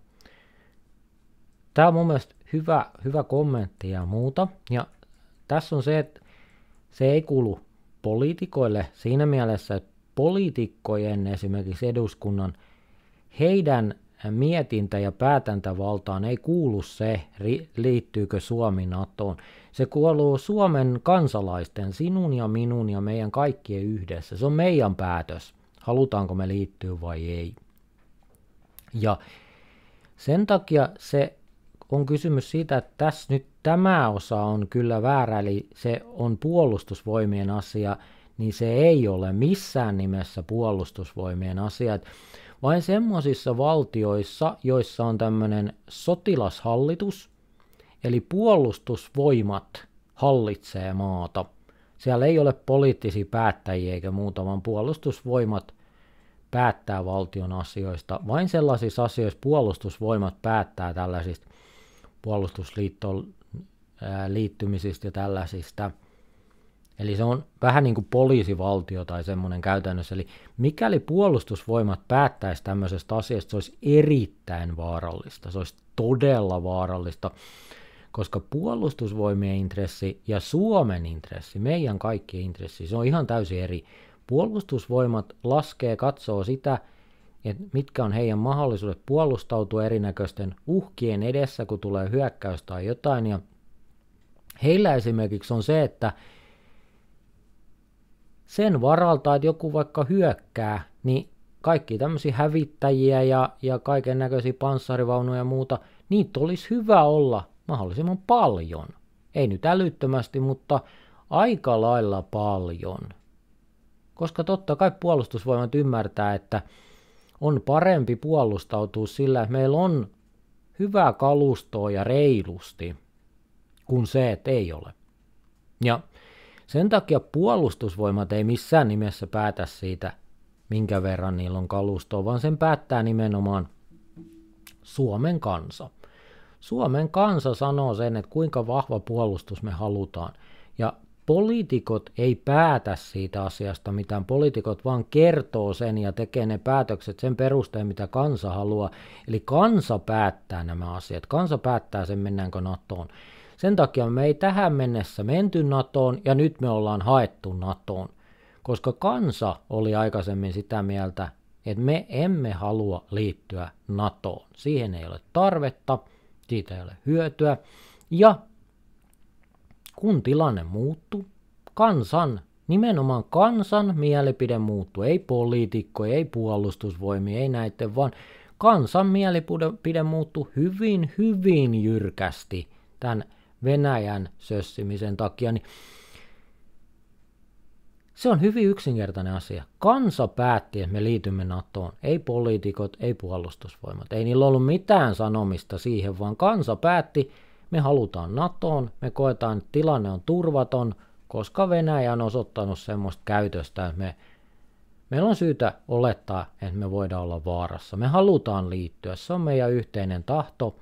Tämä on mun mielestä hyvä, hyvä kommentti ja muuta. Ja tässä on se, että se ei kuulu poliitikoille siinä mielessä, että poliitikkojen esimerkiksi eduskunnan heidän mietintä- ja päätäntävaltaan ei kuulu se, liittyykö Suomi NATOon. Se kuuluu Suomen kansalaisten, sinun ja minun ja meidän kaikkien yhdessä. Se on meidän päätös, halutaanko me liittyä vai ei. Ja sen takia se on kysymys siitä, että tässä nyt tämä osa on kyllä väärä, eli se on puolustusvoimien asia, niin se ei ole missään nimessä puolustusvoimien asia. Että vain semmoisissa valtioissa, joissa on tämmöinen sotilashallitus, eli puolustusvoimat hallitsee maata. Siellä ei ole poliittisia päättäjiä eikä muuta, vaan puolustusvoimat päättää valtion asioista. Vain sellaisissa asioissa puolustusvoimat päättää tällaisista puolustusliittoon liittymisistä ja tällaisista – Eli se on vähän niin kuin poliisivaltio tai semmoinen käytännössä. Eli mikäli puolustusvoimat päättäisi tämmöisestä asiasta, se olisi erittäin vaarallista. Se olisi todella vaarallista, koska puolustusvoimien intressi ja Suomen intressi, meidän kaikkien intressi, se on ihan täysin eri. Puolustusvoimat laskee, katsoo sitä, että mitkä on heidän mahdollisuudet puolustautua erinäköisten uhkien edessä, kun tulee hyökkäys tai jotain. Ja heillä esimerkiksi on se, että sen varalta, että joku vaikka hyökkää, niin kaikki tämmöisiä hävittäjiä ja, ja kaiken näköisiä panssarivaunuja ja muuta, niitä olisi hyvä olla mahdollisimman paljon. Ei nyt älyttömästi, mutta aika lailla paljon. Koska totta kai puolustusvoimat ymmärtää, että on parempi puolustautua sillä, että meillä on hyvää kalustoa ja reilusti, kuin se, että ei ole. Ja sen takia puolustusvoimat ei missään nimessä päätä siitä, minkä verran niillä on kalustoa, vaan sen päättää nimenomaan Suomen kansa. Suomen kansa sanoo sen, että kuinka vahva puolustus me halutaan. Ja poliitikot ei päätä siitä asiasta mitään. Poliitikot vaan kertoo sen ja tekee ne päätökset sen perusteen, mitä kansa haluaa. Eli kansa päättää nämä asiat. Kansa päättää sen, mennäänkö NATOon. Sen takia me ei tähän mennessä menty NATOon ja nyt me ollaan haettu NATOon, koska kansa oli aikaisemmin sitä mieltä, että me emme halua liittyä NATOon. Siihen ei ole tarvetta, siitä ei ole hyötyä. Ja kun tilanne muuttuu, kansan, nimenomaan kansan mielipide muuttuu, ei poliitikko, ei puolustusvoimi, ei näiden, vaan kansan mielipide muuttuu hyvin, hyvin jyrkästi tämän Venäjän sössimisen takia, niin se on hyvin yksinkertainen asia. Kansa päätti, että me liitymme NATOon. Ei poliitikot, ei puolustusvoimat. Ei niillä ollut mitään sanomista siihen, vaan kansa päätti, me halutaan NATOon, me koetaan, että tilanne on turvaton, koska Venäjä on osoittanut semmoista käytöstä, että me, meillä on syytä olettaa, että me voidaan olla vaarassa. Me halutaan liittyä, se on meidän yhteinen tahto –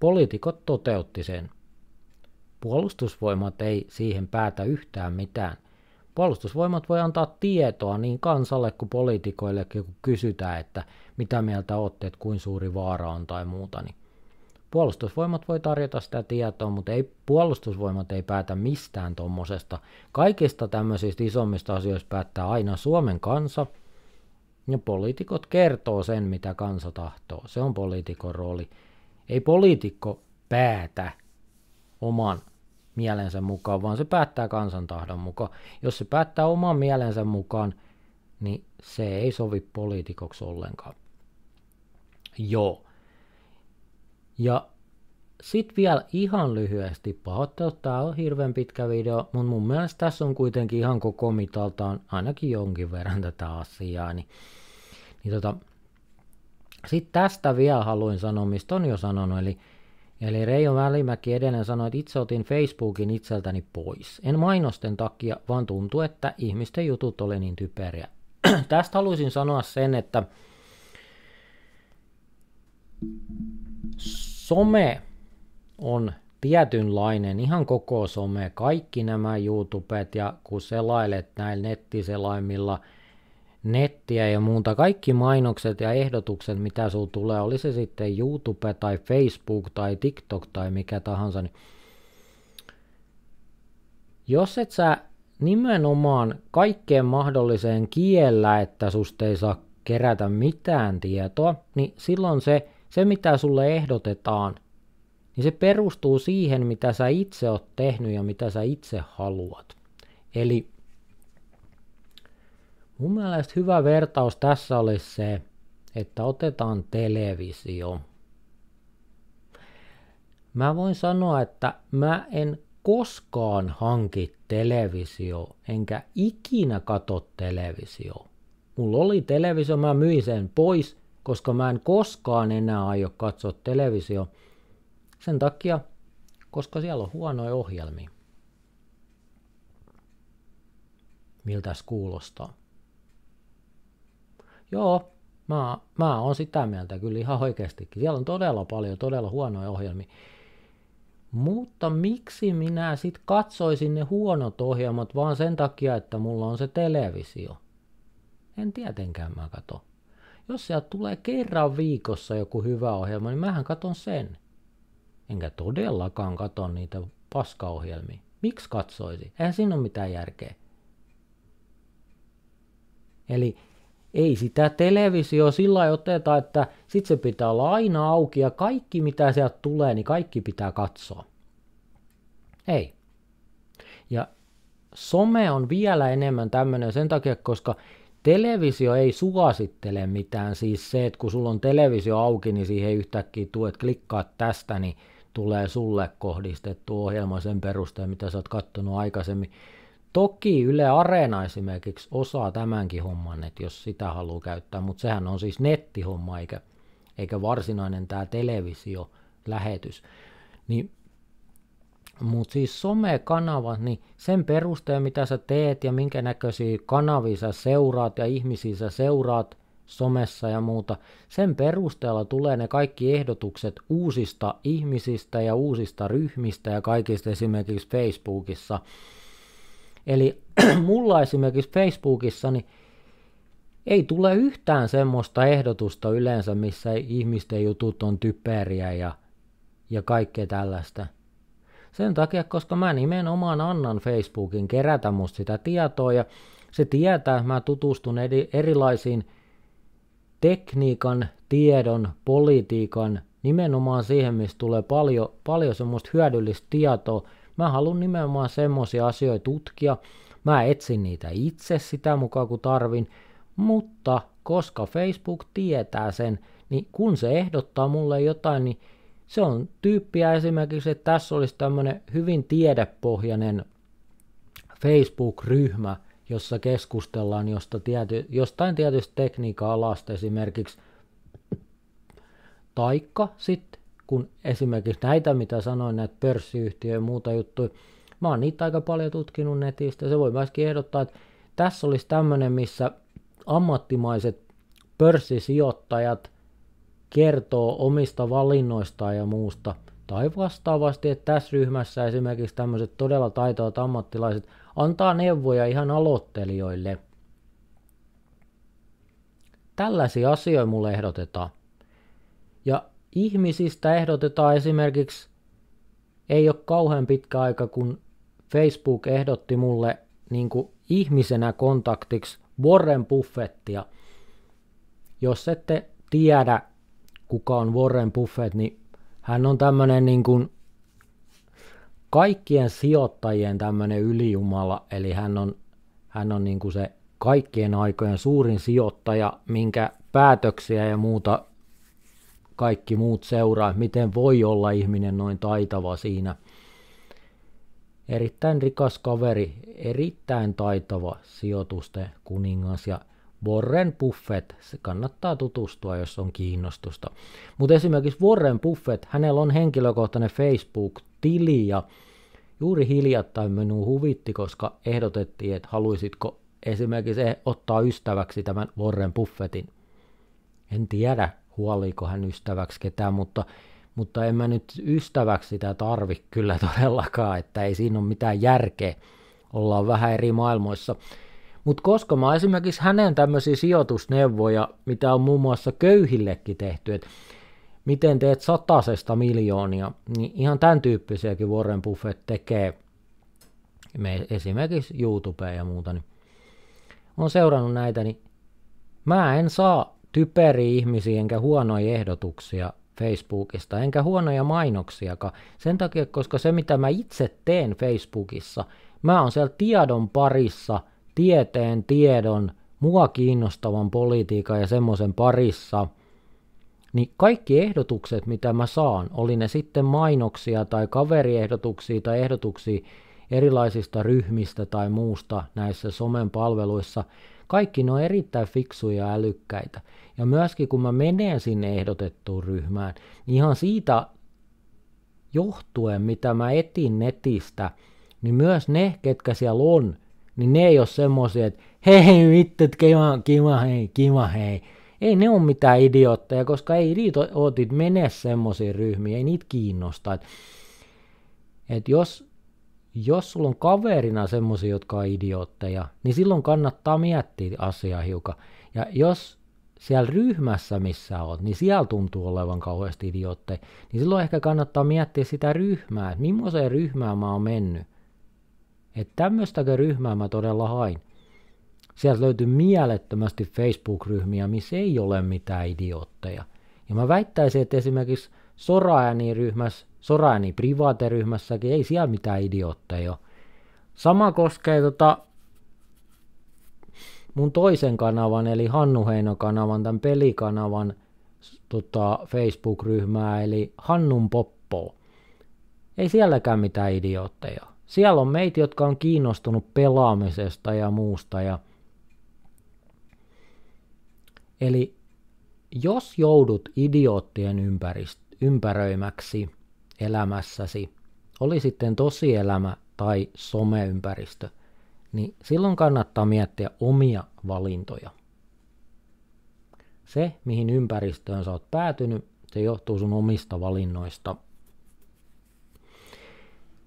Poliitikot toteutti sen. Puolustusvoimat ei siihen päätä yhtään mitään. Puolustusvoimat voi antaa tietoa niin kansalle kuin poliitikoillekin, kun kysytään, että mitä mieltä olette, että kuin suuri vaara on tai muuta. Niin puolustusvoimat voi tarjota sitä tietoa, mutta ei, puolustusvoimat ei päätä mistään tuommoisesta. Kaikista tämmöisistä isommista asioista päättää aina Suomen kansa, ja poliitikot kertoo sen, mitä kansa tahtoo. Se on poliitikon rooli. Ei poliitikko päätä oman mielensä mukaan, vaan se päättää kansantahdon mukaan. Jos se päättää oman mielensä mukaan, niin se ei sovi poliitikoksi ollenkaan. Joo. Ja sitten vielä ihan lyhyesti, pahoittelut, tämä on hirveän pitkä video, mutta mun mielestä tässä on kuitenkin ihan koko mitaltaan ainakin jonkin verran tätä asiaa, niin, niin tota, sitten tästä vielä haluin sanoa, mistä on jo sanonut, eli, eli Reijo Välimäki edelleen sanoi, että itse otin Facebookin itseltäni pois. En mainosten takia, vaan tuntuu, että ihmisten jutut oli niin typeriä. tästä haluaisin sanoa sen, että some on tietynlainen, ihan koko some, kaikki nämä YouTubet ja kun selailet näillä nettiselaimilla – nettiä ja muuta. Kaikki mainokset ja ehdotukset, mitä sinulla tulee, oli se sitten YouTube tai Facebook tai TikTok tai mikä tahansa, niin jos et sä nimenomaan kaikkeen mahdolliseen kiellä, että susta ei saa kerätä mitään tietoa, niin silloin se, se mitä sulle ehdotetaan, niin se perustuu siihen, mitä sä itse oot tehnyt ja mitä sä itse haluat. Eli Mun mielestä hyvä vertaus tässä olisi se, että otetaan televisio. Mä voin sanoa, että mä en koskaan hanki televisio, enkä ikinä kato televisio. Mulla oli televisio, mä myin sen pois, koska mä en koskaan enää aio katsoa televisio. Sen takia, koska siellä on huonoja ohjelmia. Miltäs kuulostaa? Joo, mä, mä oon sitä mieltä kyllä ihan oikeastikin. Siellä on todella paljon todella huonoja ohjelmia. Mutta miksi minä sitten katsoisin ne huonot ohjelmat vaan sen takia, että mulla on se televisio? En tietenkään mä kato. Jos sieltä tulee kerran viikossa joku hyvä ohjelma, niin mähän katon sen. Enkä todellakaan katon niitä paskaohjelmia. Miksi katsoisi? Eihän siinä ole mitään järkeä. Eli ei sitä televisio sillä oteta, että sit se pitää olla aina auki ja kaikki mitä sieltä tulee, niin kaikki pitää katsoa. Ei. Ja some on vielä enemmän tämmöinen sen takia, koska televisio ei suosittele mitään. Siis se, että kun sulla on televisio auki, niin siihen yhtäkkiä tuet klikkaa tästä, niin tulee sulle kohdistettu ohjelma sen perusteella, mitä sä oot kattonut aikaisemmin. Toki Yle Areena esimerkiksi osaa tämänkin homman, että jos sitä haluaa käyttää, mutta sehän on siis nettihomma eikä, eikä varsinainen tämä televisiolähetys. Niin, mutta siis somekanava, niin sen perusteella mitä sä teet ja minkä näköisiä kanavia sä seuraat ja ihmisiä sä seuraat somessa ja muuta, sen perusteella tulee ne kaikki ehdotukset uusista ihmisistä ja uusista ryhmistä ja kaikista esimerkiksi Facebookissa – Eli mulla esimerkiksi Facebookissa niin ei tule yhtään semmoista ehdotusta yleensä, missä ihmisten jutut on typeriä ja, ja kaikkea tällaista. Sen takia, koska mä nimenomaan annan Facebookin kerätä musta sitä tietoa ja se tietää, että mä tutustun eri, erilaisiin tekniikan, tiedon, politiikan, nimenomaan siihen, missä tulee paljon, paljon semmoista hyödyllistä tietoa, Mä haluan nimenomaan semmoisia asioita tutkia. Mä etsin niitä itse sitä mukaan kun tarvin, mutta koska Facebook tietää sen, niin kun se ehdottaa mulle jotain, niin se on tyyppiä esimerkiksi, että tässä olisi tämmöinen hyvin tiedepohjainen Facebook-ryhmä, jossa keskustellaan josta tiety, jostain tietystä tekniikan alasta esimerkiksi. Taikka sitten kun esimerkiksi näitä, mitä sanoin, näitä pörssiyhtiöjä ja muuta juttuja, mä oon niitä aika paljon tutkinut netistä. Se voi myöskin ehdottaa, että tässä olisi tämmöinen, missä ammattimaiset pörssisijoittajat kertoo omista valinnoistaan ja muusta. Tai vastaavasti, että tässä ryhmässä esimerkiksi tämmöiset todella taitavat ammattilaiset antaa neuvoja ihan aloittelijoille. Tällaisia asioita mulle ehdotetaan. Ja ihmisistä ehdotetaan esimerkiksi, ei ole kauhean pitkä aika, kun Facebook ehdotti mulle niin kuin ihmisenä kontaktiksi Warren Buffettia. Jos ette tiedä, kuka on Warren Buffett, niin hän on tämmöinen niin kuin kaikkien sijoittajien tämmöinen ylijumala, eli hän on, hän on niin kuin se kaikkien aikojen suurin sijoittaja, minkä päätöksiä ja muuta kaikki muut seuraa, miten voi olla ihminen noin taitava siinä. Erittäin rikas kaveri, erittäin taitava sijoitusten kuningas ja Warren Buffett, se kannattaa tutustua, jos on kiinnostusta. Mutta esimerkiksi Warren Buffett, hänellä on henkilökohtainen Facebook-tili ja juuri hiljattain minun huvitti, koska ehdotettiin, että haluaisitko esimerkiksi ottaa ystäväksi tämän Warren Buffettin. En tiedä, huoliiko hän ystäväksi ketään, mutta, mutta en mä nyt ystäväksi sitä tarvi kyllä todellakaan, että ei siinä ole mitään järkeä. Ollaan vähän eri maailmoissa. Mutta koska mä esimerkiksi hänen tämmöisiä sijoitusneuvoja, mitä on muun muassa köyhillekin tehty, että miten teet satasesta miljoonia, niin ihan tämän tyyppisiäkin Warren Buffett tekee me esimerkiksi YouTubeen ja muuta, niin on seurannut näitä, niin mä en saa typeriä ihmisiä enkä huonoja ehdotuksia Facebookista, enkä huonoja mainoksiakaan. Sen takia, koska se mitä mä itse teen Facebookissa, mä oon siellä tiedon parissa, tieteen tiedon, mua kiinnostavan politiikan ja semmoisen parissa, niin kaikki ehdotukset, mitä mä saan, oli ne sitten mainoksia tai kaveriehdotuksia tai ehdotuksia erilaisista ryhmistä tai muusta näissä somen palveluissa, kaikki ne on erittäin fiksuja ja älykkäitä. Ja myöskin kun mä menen sinne ehdotettuun ryhmään, niin ihan siitä johtuen, mitä mä etin netistä, niin myös ne, ketkä siellä on, niin ne ei ole semmoisia, että hei hei vittu, kiva, kiva hei, kiva hei. Ei ne ole mitään idiotteja, koska ei niitä ootit mene semmoisiin ryhmiin, ei niitä kiinnosta. että et jos, jos sulla on kaverina semmoisia, jotka on idiotteja, niin silloin kannattaa miettiä asiaa hiukan. Ja jos siellä ryhmässä, missä olet, niin siellä tuntuu olevan kauheasti idiootteja, niin silloin ehkä kannattaa miettiä sitä ryhmää, että millaiseen ryhmään mä oon mennyt. Että tämmöistäkö ryhmää mä todella hain. Sieltä löytyy mielettömästi Facebook-ryhmiä, missä ei ole mitään idiootteja. Ja mä väittäisin, että esimerkiksi Soraääni-ryhmässä, Soraääni-privaateryhmässäkin ei siellä mitään idiootteja ole. Sama koskee tota mun toisen kanavan, eli Hannu Heinon kanavan, tämän pelikanavan tota, Facebook-ryhmää, eli Hannun Poppo. Ei sielläkään mitään idiootteja. Siellä on meitä, jotka on kiinnostunut pelaamisesta ja muusta. Ja... Eli jos joudut idioottien ympärist- ympäröimäksi elämässäsi, oli sitten tosielämä tai someympäristö – niin silloin kannattaa miettiä omia valintoja. Se, mihin ympäristöön sä oot päätynyt, se johtuu sun omista valinnoista.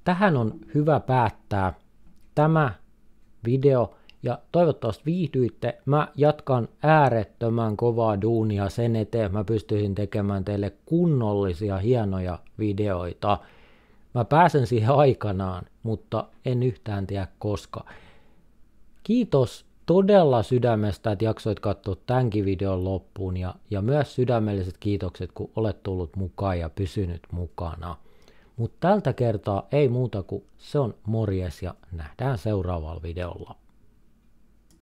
Tähän on hyvä päättää tämä video ja toivottavasti viihdyitte. Mä jatkan äärettömän kovaa duunia sen eteen, mä pystyisin tekemään teille kunnollisia hienoja videoita. Mä pääsen siihen aikanaan, mutta en yhtään tiedä koska kiitos todella sydämestä, että jaksoit katsoa tämänkin videon loppuun ja, ja myös sydämelliset kiitokset, kun olet tullut mukaan ja pysynyt mukana. Mutta tältä kertaa ei muuta kuin se on morjes ja nähdään seuraavalla videolla.